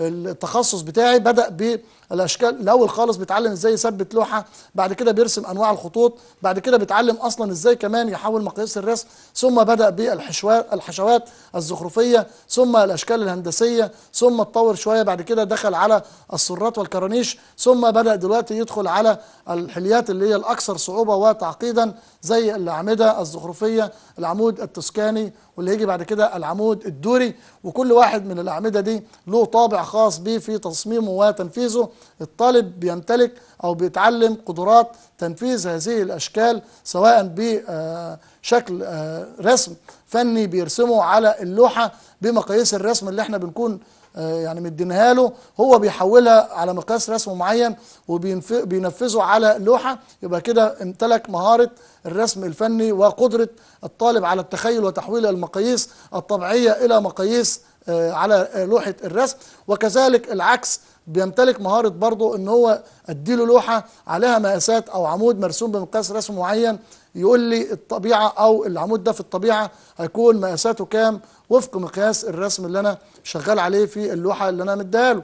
التخصص بتاعي بدأ ب الاشكال الاول خالص بيتعلم ازاي يثبت لوحه بعد كده بيرسم انواع الخطوط بعد كده بيتعلم اصلا ازاي كمان يحول مقاييس الرسم ثم بدا بالحشوات الحشوات الزخرفيه ثم الاشكال الهندسيه ثم اتطور شويه بعد كده دخل على السرات والكرانيش ثم بدا دلوقتي يدخل على الحليات اللي هي الاكثر صعوبه وتعقيدا زي الاعمده الزخرفيه العمود التسكاني واللي يجي بعد كده العمود الدوري وكل واحد من الاعمده دي له طابع خاص بيه في تصميمه وتنفيذه الطالب بيمتلك أو بيتعلم قدرات تنفيذ هذه الأشكال سواء بشكل آه، رسم فني بيرسمه على اللوحة بمقاييس الرسم اللي احنا بنكون آه، يعني مدينها له هو بيحولها على مقياس رسم معين وبينفذه على لوحة يبقى كده امتلك مهارة الرسم الفني وقدرة الطالب على التخيل وتحويل المقاييس الطبيعية إلى مقاييس آه، على لوحة الرسم وكذلك العكس بيمتلك مهاره برضه ان هو اديله لوحه عليها مقاسات او عمود مرسوم بمقياس رسم معين يقول لي الطبيعه او العمود ده في الطبيعه هيكون مقاساته كام وفق مقياس الرسم اللي انا شغال عليه في اللوحه اللي انا مديها له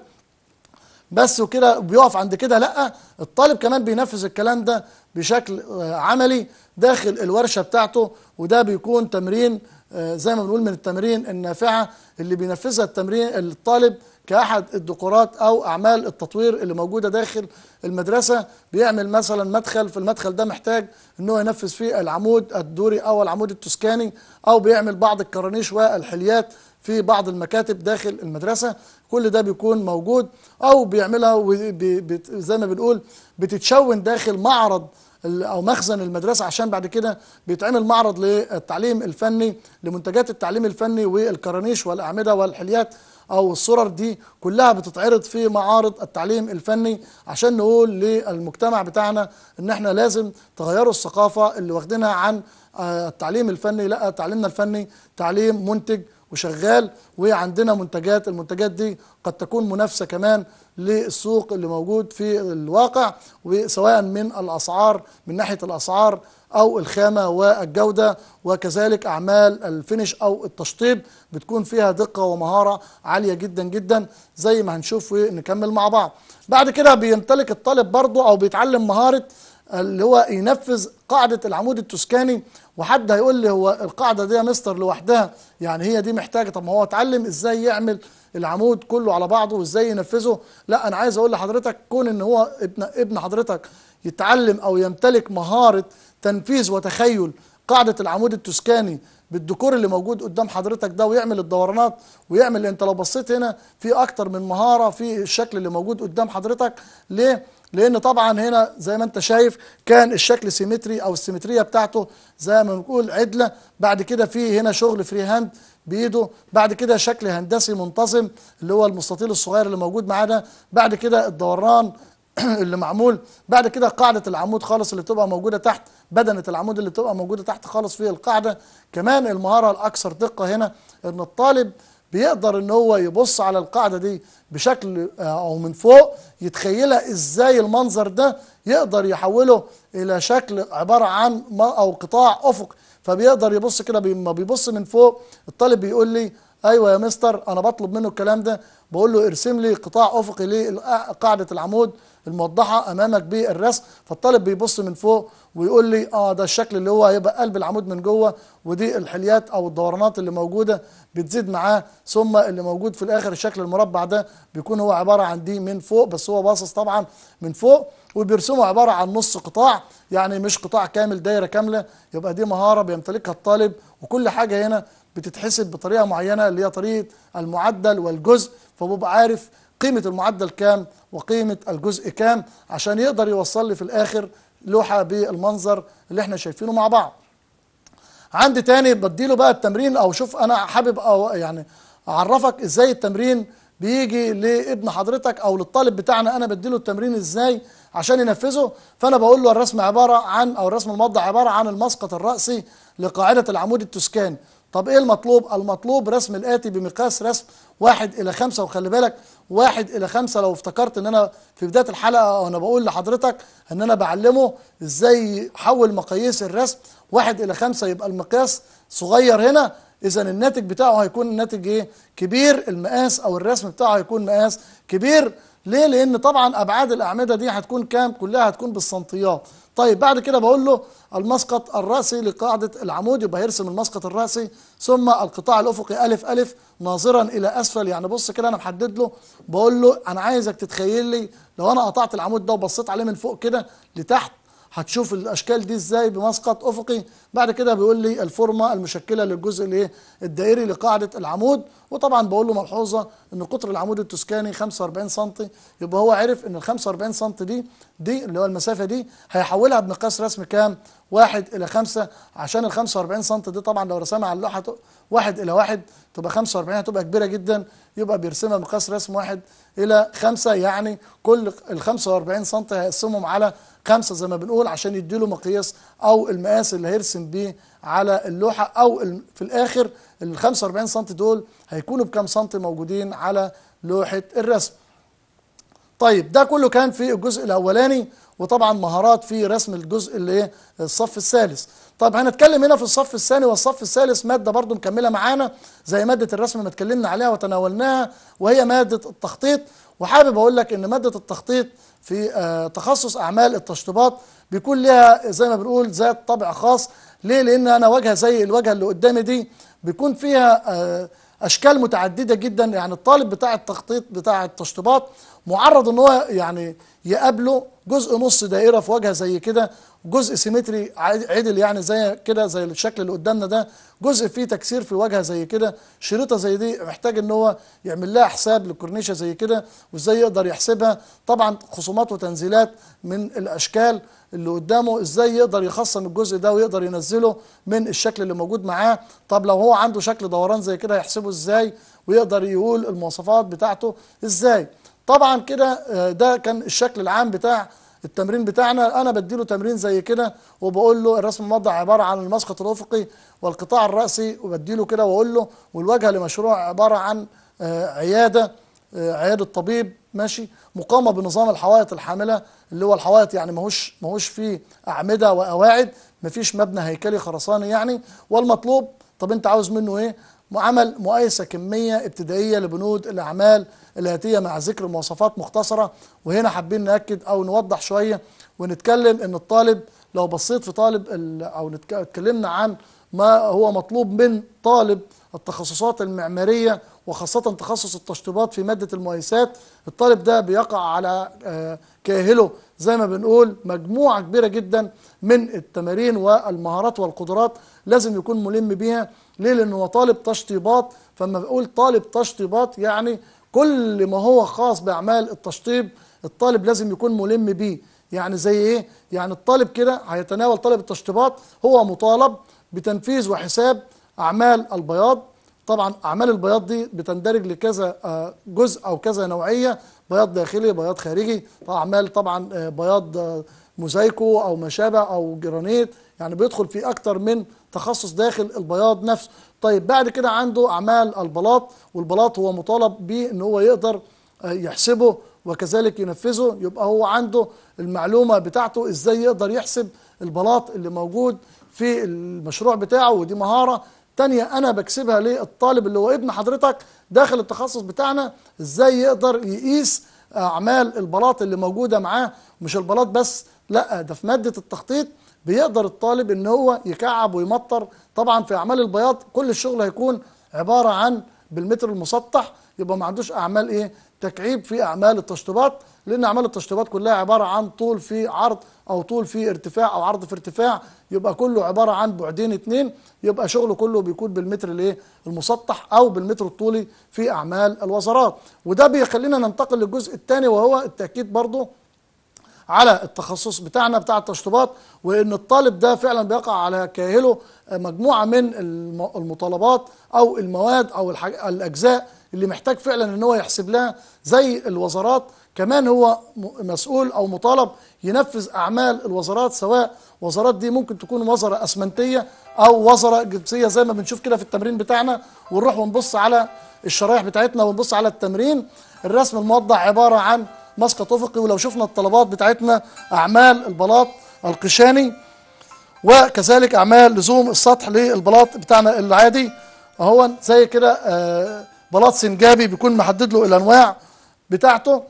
بس وكده بيقف عند كده لا الطالب كمان بينفذ الكلام ده بشكل آه، عملي داخل الورشه بتاعته وده بيكون تمرين آه، زي ما بنقول من التمرين النافعه اللي بينفذها التمرين الطالب كأحد الديكورات أو أعمال التطوير اللي موجودة داخل المدرسة بيعمل مثلا مدخل في المدخل ده محتاج ان هو ينفذ فيه العمود الدوري أو العمود التسكاني أو بيعمل بعض الكرانيش والحليات في بعض المكاتب داخل المدرسة كل ده بيكون موجود أو بيعملها زي ما بنقول بتتشون داخل معرض او مخزن المدرسه عشان بعد كده بيتعمل معرض للتعليم الفني لمنتجات التعليم الفني والكرانيش والاعمده والحليات أو الصور دي كلها بتتعرض في معارض التعليم الفني عشان نقول للمجتمع بتاعنا إن إحنا لازم تغيروا الثقافة اللي واخدينها عن آه، التعليم الفني لا تعليمنا الفني تعليم منتج وشغال وعندنا منتجات المنتجات دي قد تكون منافسة كمان للسوق اللي موجود في الواقع وسواء من الأسعار من ناحية الأسعار أو الخامة والجودة وكذلك أعمال الفينش أو التشطيب بتكون فيها دقة ومهارة عالية جدا جدا زي ما هنشوف ونكمل مع بعض بعد كده بيمتلك الطالب برضه أو بيتعلم مهارة اللي هو ينفذ قاعدة العمود التسكاني وحد هيقول لي هو القاعدة دي يا مستر لوحدها يعني هي دي محتاجة طب ما هو اتعلم ازاي يعمل العمود كله على بعضه وازاي ينفذه لا انا عايز اقول لحضرتك كون ان هو ابن ابن حضرتك يتعلم او يمتلك مهارة تنفيذ وتخيل قاعدة العمود التسكاني بالديكور اللي موجود قدام حضرتك ده ويعمل الدورانات ويعمل إيه؟ انت لو بصيت هنا في اكتر من مهارة في الشكل اللي موجود قدام حضرتك ليه؟ لان طبعا هنا زي ما انت شايف كان الشكل سيمتري او السيمتريه بتاعته زي ما بنقول عدله بعد كده في هنا شغل فري هاند بايده بعد كده شكل هندسي منتظم اللي هو المستطيل الصغير اللي موجود معانا بعد كده الدوران اللي معمول بعد كده قاعدة العمود خالص اللي بتبقى موجودة تحت بدنة العمود اللي بتبقى موجودة تحت خالص في القاعدة كمان المهارة الأكثر دقة هنا إن الطالب بيقدر ان هو يبص على القاعده دي بشكل آه، او من فوق يتخيلها ازاي المنظر ده يقدر يحوله الى شكل عباره عن او قطاع افق فبيقدر يبص كده لما بيبص من فوق الطالب بيقول لي ايوه يا مستر انا بطلب منه الكلام ده بقول له ارسم لي قطاع افقي لقاعده آه، العمود الموضحه امامك بالرسم فالطالب بيبص من فوق ويقول لي اه ده الشكل اللي هو هيبقى قلب العمود من جوه ودي الحليات او الدورانات اللي موجوده بتزيد معاه ثم اللي موجود في الاخر الشكل المربع ده بيكون هو عباره عن دي من فوق بس هو باصص طبعا من فوق وبيرسمه عباره عن نص قطاع يعني مش قطاع كامل دايره كامله يبقى دي مهاره بيمتلكها الطالب وكل حاجه هنا بتتحسب بطريقه معينه اللي هي طريقه المعدل والجزء فببقى عارف قيمة المعدل كام وقيمة الجزء كام عشان يقدر يوصل لي في الآخر لوحة بالمنظر اللي احنا شايفينه مع بعض عندي تاني بديله بقى التمرين او شوف انا حابب أو يعني اعرفك ازاي التمرين بيجي لابن حضرتك او للطالب بتاعنا انا بديله التمرين ازاي عشان ينفذه فانا بقول له الرسم عباره عن او الرسم الموضع عباره عن المسقط الراسي لقاعده العمود التسكاني طب ايه المطلوب المطلوب رسم الاتي بمقاس رسم واحد الى خمسة وخلي بالك واحد الى خمسة لو افتكرت ان انا في بداية الحلقة وانا بقول لحضرتك ان انا بعلمه ازاي يحول مقاييس الرسم واحد الى خمسة يبقى المقياس صغير هنا اذا الناتج بتاعه هيكون الناتج ايه كبير المقاس او الرسم بتاعه هيكون مقاس كبير ليه لان طبعا ابعاد الاعمدة دي هتكون كام كلها هتكون بالسنتيات طيب بعد كده بقول له المسقط الرأسي لقاعدة العمود يبقى هيرسم المسقط الرأسي ثم القطاع الأفقي ألف ألف ناظرا إلى أسفل يعني بص كده أنا محدد له بقول له أنا عايزك تتخيل لي لو أنا قطعت العمود ده وبصيت عليه من فوق كده لتحت هتشوف الاشكال دي ازاي بمسقط افقي بعد كده بيقول لي الفورمه المشكله للجزء الايه الدائري لقاعده العمود وطبعا بقول له ملحوظه ان قطر العمود التسكاني 45 سم يبقى هو عرف ان ال 45 سم دي دي اللي هو المسافه دي هيحولها بمقياس رسم كام واحد إلى خمسة عشان ال 45 سم دي طبعا لو رسمها على اللوحة واحد إلى واحد تبقى 45 هتبقى كبيرة جدا يبقى بيرسمها مقاس رسم واحد إلى خمسة يعني كل ال 45 سم هيقسمهم على خمسة زي ما بنقول عشان يديله مقياس أو المقاس اللي هيرسم بيه على اللوحة أو في الآخر ال 45 سم دول هيكونوا بكام سم موجودين على لوحة الرسم. طيب ده كله كان في الجزء الأولاني وطبعا مهارات في رسم الجزء اللي إيه، الصف الثالث طب هنتكلم هنا في الصف الثاني والصف الثالث ماده برضو مكمله معانا زي ماده الرسم ما اتكلمنا عليها وتناولناها وهي ماده التخطيط وحابب اقول لك ان ماده التخطيط في آه، تخصص اعمال التشطيبات بيكون ليها زي ما بنقول ذات طابع خاص ليه لان انا واجهه زي الواجهه اللي قدامي دي بيكون فيها آه، اشكال متعدده جدا يعني الطالب بتاع التخطيط بتاع التشطيبات معرض ان هو يعني يقابله جزء نص دائره في واجهه زي كده جزء سيمتري عدل يعني زي كده زي الشكل اللي قدامنا ده جزء فيه تكسير في واجهه زي كده شريطه زي دي محتاج ان هو يعمل لها حساب للكورنيشه زي كده وازاي يقدر يحسبها طبعا خصومات وتنزيلات من الاشكال اللي قدامه ازاي يقدر يخصم الجزء ده ويقدر ينزله من الشكل اللي موجود معاه طب لو هو عنده شكل دوران زي كده هيحسبه ازاي ويقدر يقول المواصفات بتاعته ازاي طبعا كده آه، ده كان الشكل العام بتاع التمرين بتاعنا انا بديله تمرين زي كده وبقول له الرسم الموضع عباره عن المسقط الافقي والقطاع الراسي وبديله كده واقول له والواجهه لمشروع عباره عن آه، عياده آه، عياده طبيب ماشي مقامه بنظام الحوائط الحامله اللي هو الحوائط يعني ماهوش ماهوش فيه اعمده وقواعد مفيش مبنى هيكلي خرساني يعني والمطلوب طب انت عاوز منه ايه وعمل مقايسة كمية ابتدائية لبنود الأعمال الهاتية مع ذكر مواصفات مختصرة وهنا حابين نأكد أو نوضح شوية ونتكلم أن الطالب لو بصيت في طالب أو اتكلمنا عن ما هو مطلوب من طالب التخصصات المعمارية وخاصة تخصص التشطيبات في مادة المقايسات الطالب ده بيقع على آه، كاهله زي ما بنقول مجموعة كبيرة جدا من التمارين والمهارات والقدرات لازم يكون ملم بيها ليه لأن هو طالب تشطيبات فما بقول طالب تشطيبات يعني كل ما هو خاص بأعمال التشطيب الطالب لازم يكون ملم بيه يعني زي ايه يعني الطالب كده هيتناول طلب التشطيبات هو مطالب بتنفيذ وحساب أعمال البياض طبعا أعمال البياض دي بتندرج لكذا آه، جزء أو كذا نوعية بياض داخلي بياض خارجي أعمال طبعا آه، بياض آه، موزايكو أو مشابه أو جرانيت يعني بيدخل في أكتر من تخصص داخل البياض نفسه طيب بعد كده عنده أعمال البلاط والبلاط هو مطالب بان إن هو يقدر آه، يحسبه وكذلك ينفذه يبقى هو عنده المعلومة بتاعته إزاي يقدر يحسب البلاط اللي موجود في المشروع بتاعه ودي مهارة تانية أنا بكسبها للطالب اللي هو ابن حضرتك داخل التخصص بتاعنا إزاي يقدر يقيس أعمال البلاط اللي موجودة معاه مش البلاط بس لا ده في مادة التخطيط بيقدر الطالب ان هو يكعب ويمطر طبعا في اعمال البياض كل الشغل هيكون عباره عن بالمتر المسطح يبقى ما عندوش اعمال ايه تكعيب في اعمال التشطيبات لان اعمال التشطيبات كلها عباره عن طول في عرض او طول في ارتفاع او عرض في ارتفاع يبقى كله عباره عن بعدين اتنين يبقى شغله كله بيكون بالمتر الايه المسطح او بالمتر الطولي في اعمال الوزارات وده بيخلينا ننتقل للجزء الثاني وهو التاكيد برضه على التخصص بتاعنا بتاع التشطيبات وان الطالب ده فعلا بيقع على كاهله آه، مجموعه من المطالبات او المواد او الاجزاء اللي محتاج فعلا ان هو يحسب لها زي الوزارات كمان هو مسؤول او مطالب ينفذ اعمال الوزارات سواء وزارات دي ممكن تكون وزاره اسمنتيه او وزاره جبسيه زي ما بنشوف كده في التمرين بتاعنا ونروح ونبص على الشرايح بتاعتنا ونبص على التمرين الرسم الموضع عباره عن مسقط افقي ولو شفنا الطلبات بتاعتنا اعمال البلاط القشاني وكذلك اعمال لزوم السطح للبلاط بتاعنا العادي اهو زي كده آه، بلاط سنجابي بيكون محدد له الانواع بتاعته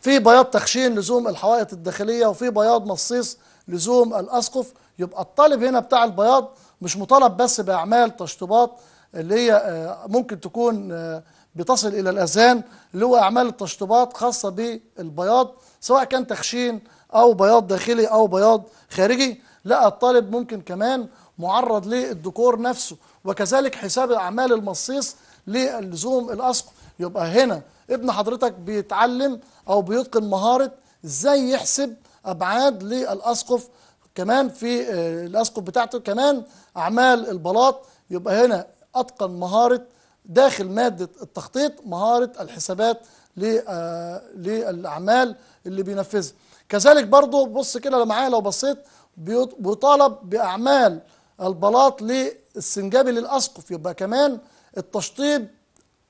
في بياض تخشين لزوم الحوائط الداخليه وفي بياض مصيص لزوم الاسقف يبقى الطالب هنا بتاع البياض مش مطالب بس باعمال تشطيبات اللي هي آه، ممكن تكون آه، بتصل إلى الأذان اللي هو أعمال التشطيبات خاصة بالبياض سواء كان تخشين أو بياض داخلي أو بياض خارجي لا الطالب ممكن كمان معرض للديكور نفسه وكذلك حساب أعمال المصيص للزوم الأسقف يبقى هنا ابن حضرتك بيتعلم أو بيتقن مهارة إزاي يحسب أبعاد للأسقف كمان في آه، الأسقف بتاعته كمان أعمال البلاط يبقى هنا أتقن مهارة داخل مادة التخطيط مهارة الحسابات آه، للأعمال اللي بينفذها كذلك برضو بص كده لو معايا لو بصيت بيطالب بأعمال البلاط للسنجابي للأسقف يبقى كمان التشطيب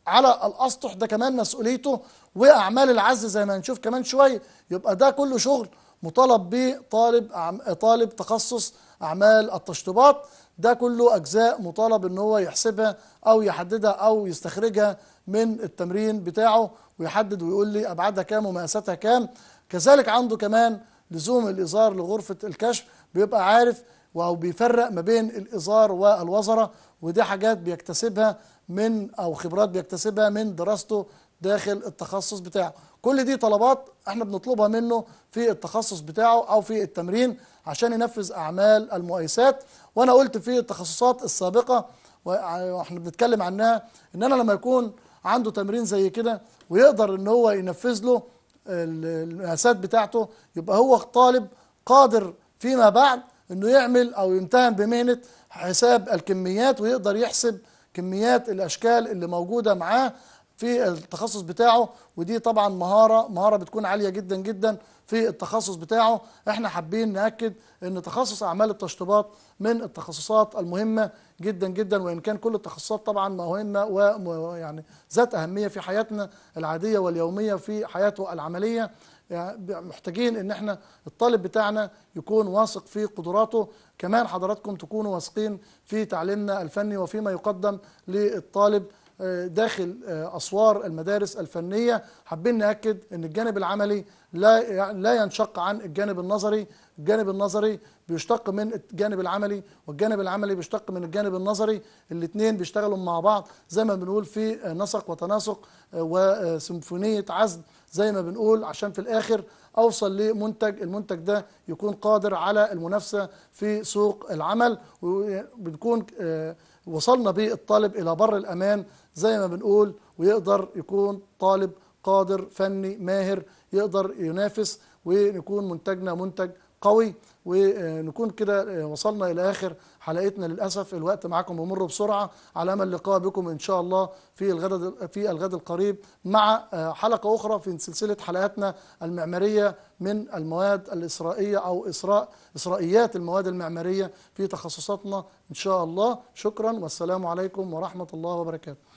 على الأسطح ده كمان مسؤوليته وأعمال العزل زي ما هنشوف كمان شوية يبقى ده كله شغل مطالب به طالب طالب تخصص أعمال التشطيبات ده كله أجزاء مطالب أن هو يحسبها أو يحددها أو يستخرجها من التمرين بتاعه ويحدد ويقول لي أبعادها كام ومقاساتها كام كذلك عنده كمان لزوم الإزار لغرفة الكشف بيبقى عارف أو بيفرق ما بين الإزار والوزرة ودي حاجات بيكتسبها من أو خبرات بيكتسبها من دراسته داخل التخصص بتاعه كل دي طلبات احنا بنطلبها منه في التخصص بتاعه او في التمرين عشان ينفذ اعمال المؤيسات وانا قلت في التخصصات السابقه واحنا بنتكلم عنها ان انا لما يكون عنده تمرين زي كده ويقدر ان هو ينفذ له المقاسات بتاعته يبقى هو طالب قادر فيما بعد انه يعمل او يمتهن بمهنه حساب الكميات ويقدر يحسب كميات الاشكال اللي موجوده معاه في التخصص بتاعه ودي طبعا مهارة مهارة بتكون عالية جدا جدا في التخصص بتاعه احنا حابين نأكد ان تخصص اعمال التشطيبات من التخصصات المهمة جدا جدا وان كان كل التخصصات طبعا مهمة ويعني ذات اهمية في حياتنا العادية واليومية في حياته العملية يعني محتاجين ان احنا الطالب بتاعنا يكون واثق في قدراته كمان حضراتكم تكونوا واثقين في تعليمنا الفني وفيما يقدم للطالب آه، داخل آه، أسوار المدارس الفنية حابين نأكد أن الجانب العملي لا لا ينشق عن الجانب النظري الجانب النظري بيشتق من الجانب العملي والجانب العملي بيشتق من الجانب النظري الاثنين بيشتغلوا مع بعض زي ما بنقول في آه، نسق وتناسق وسيمفونية عزم زي ما بنقول عشان في الآخر أوصل لمنتج المنتج ده يكون قادر على المنافسة في سوق العمل وبنكون وصلنا بيه الطالب إلى بر الأمان زي ما بنقول ويقدر يكون طالب قادر فني ماهر يقدر ينافس ويكون منتجنا منتج قوي ونكون كده آه، وصلنا إلى آخر حلقتنا للأسف الوقت معاكم بمر بسرعة على أمل لقاء بكم إن شاء الله في الغد في الغد القريب مع آه، حلقة أخرى في سلسلة حلقاتنا المعمارية من المواد الاسرائيليه أو إسراء إسرائيات المواد المعمارية في تخصصاتنا إن شاء الله شكرا والسلام عليكم ورحمة الله وبركاته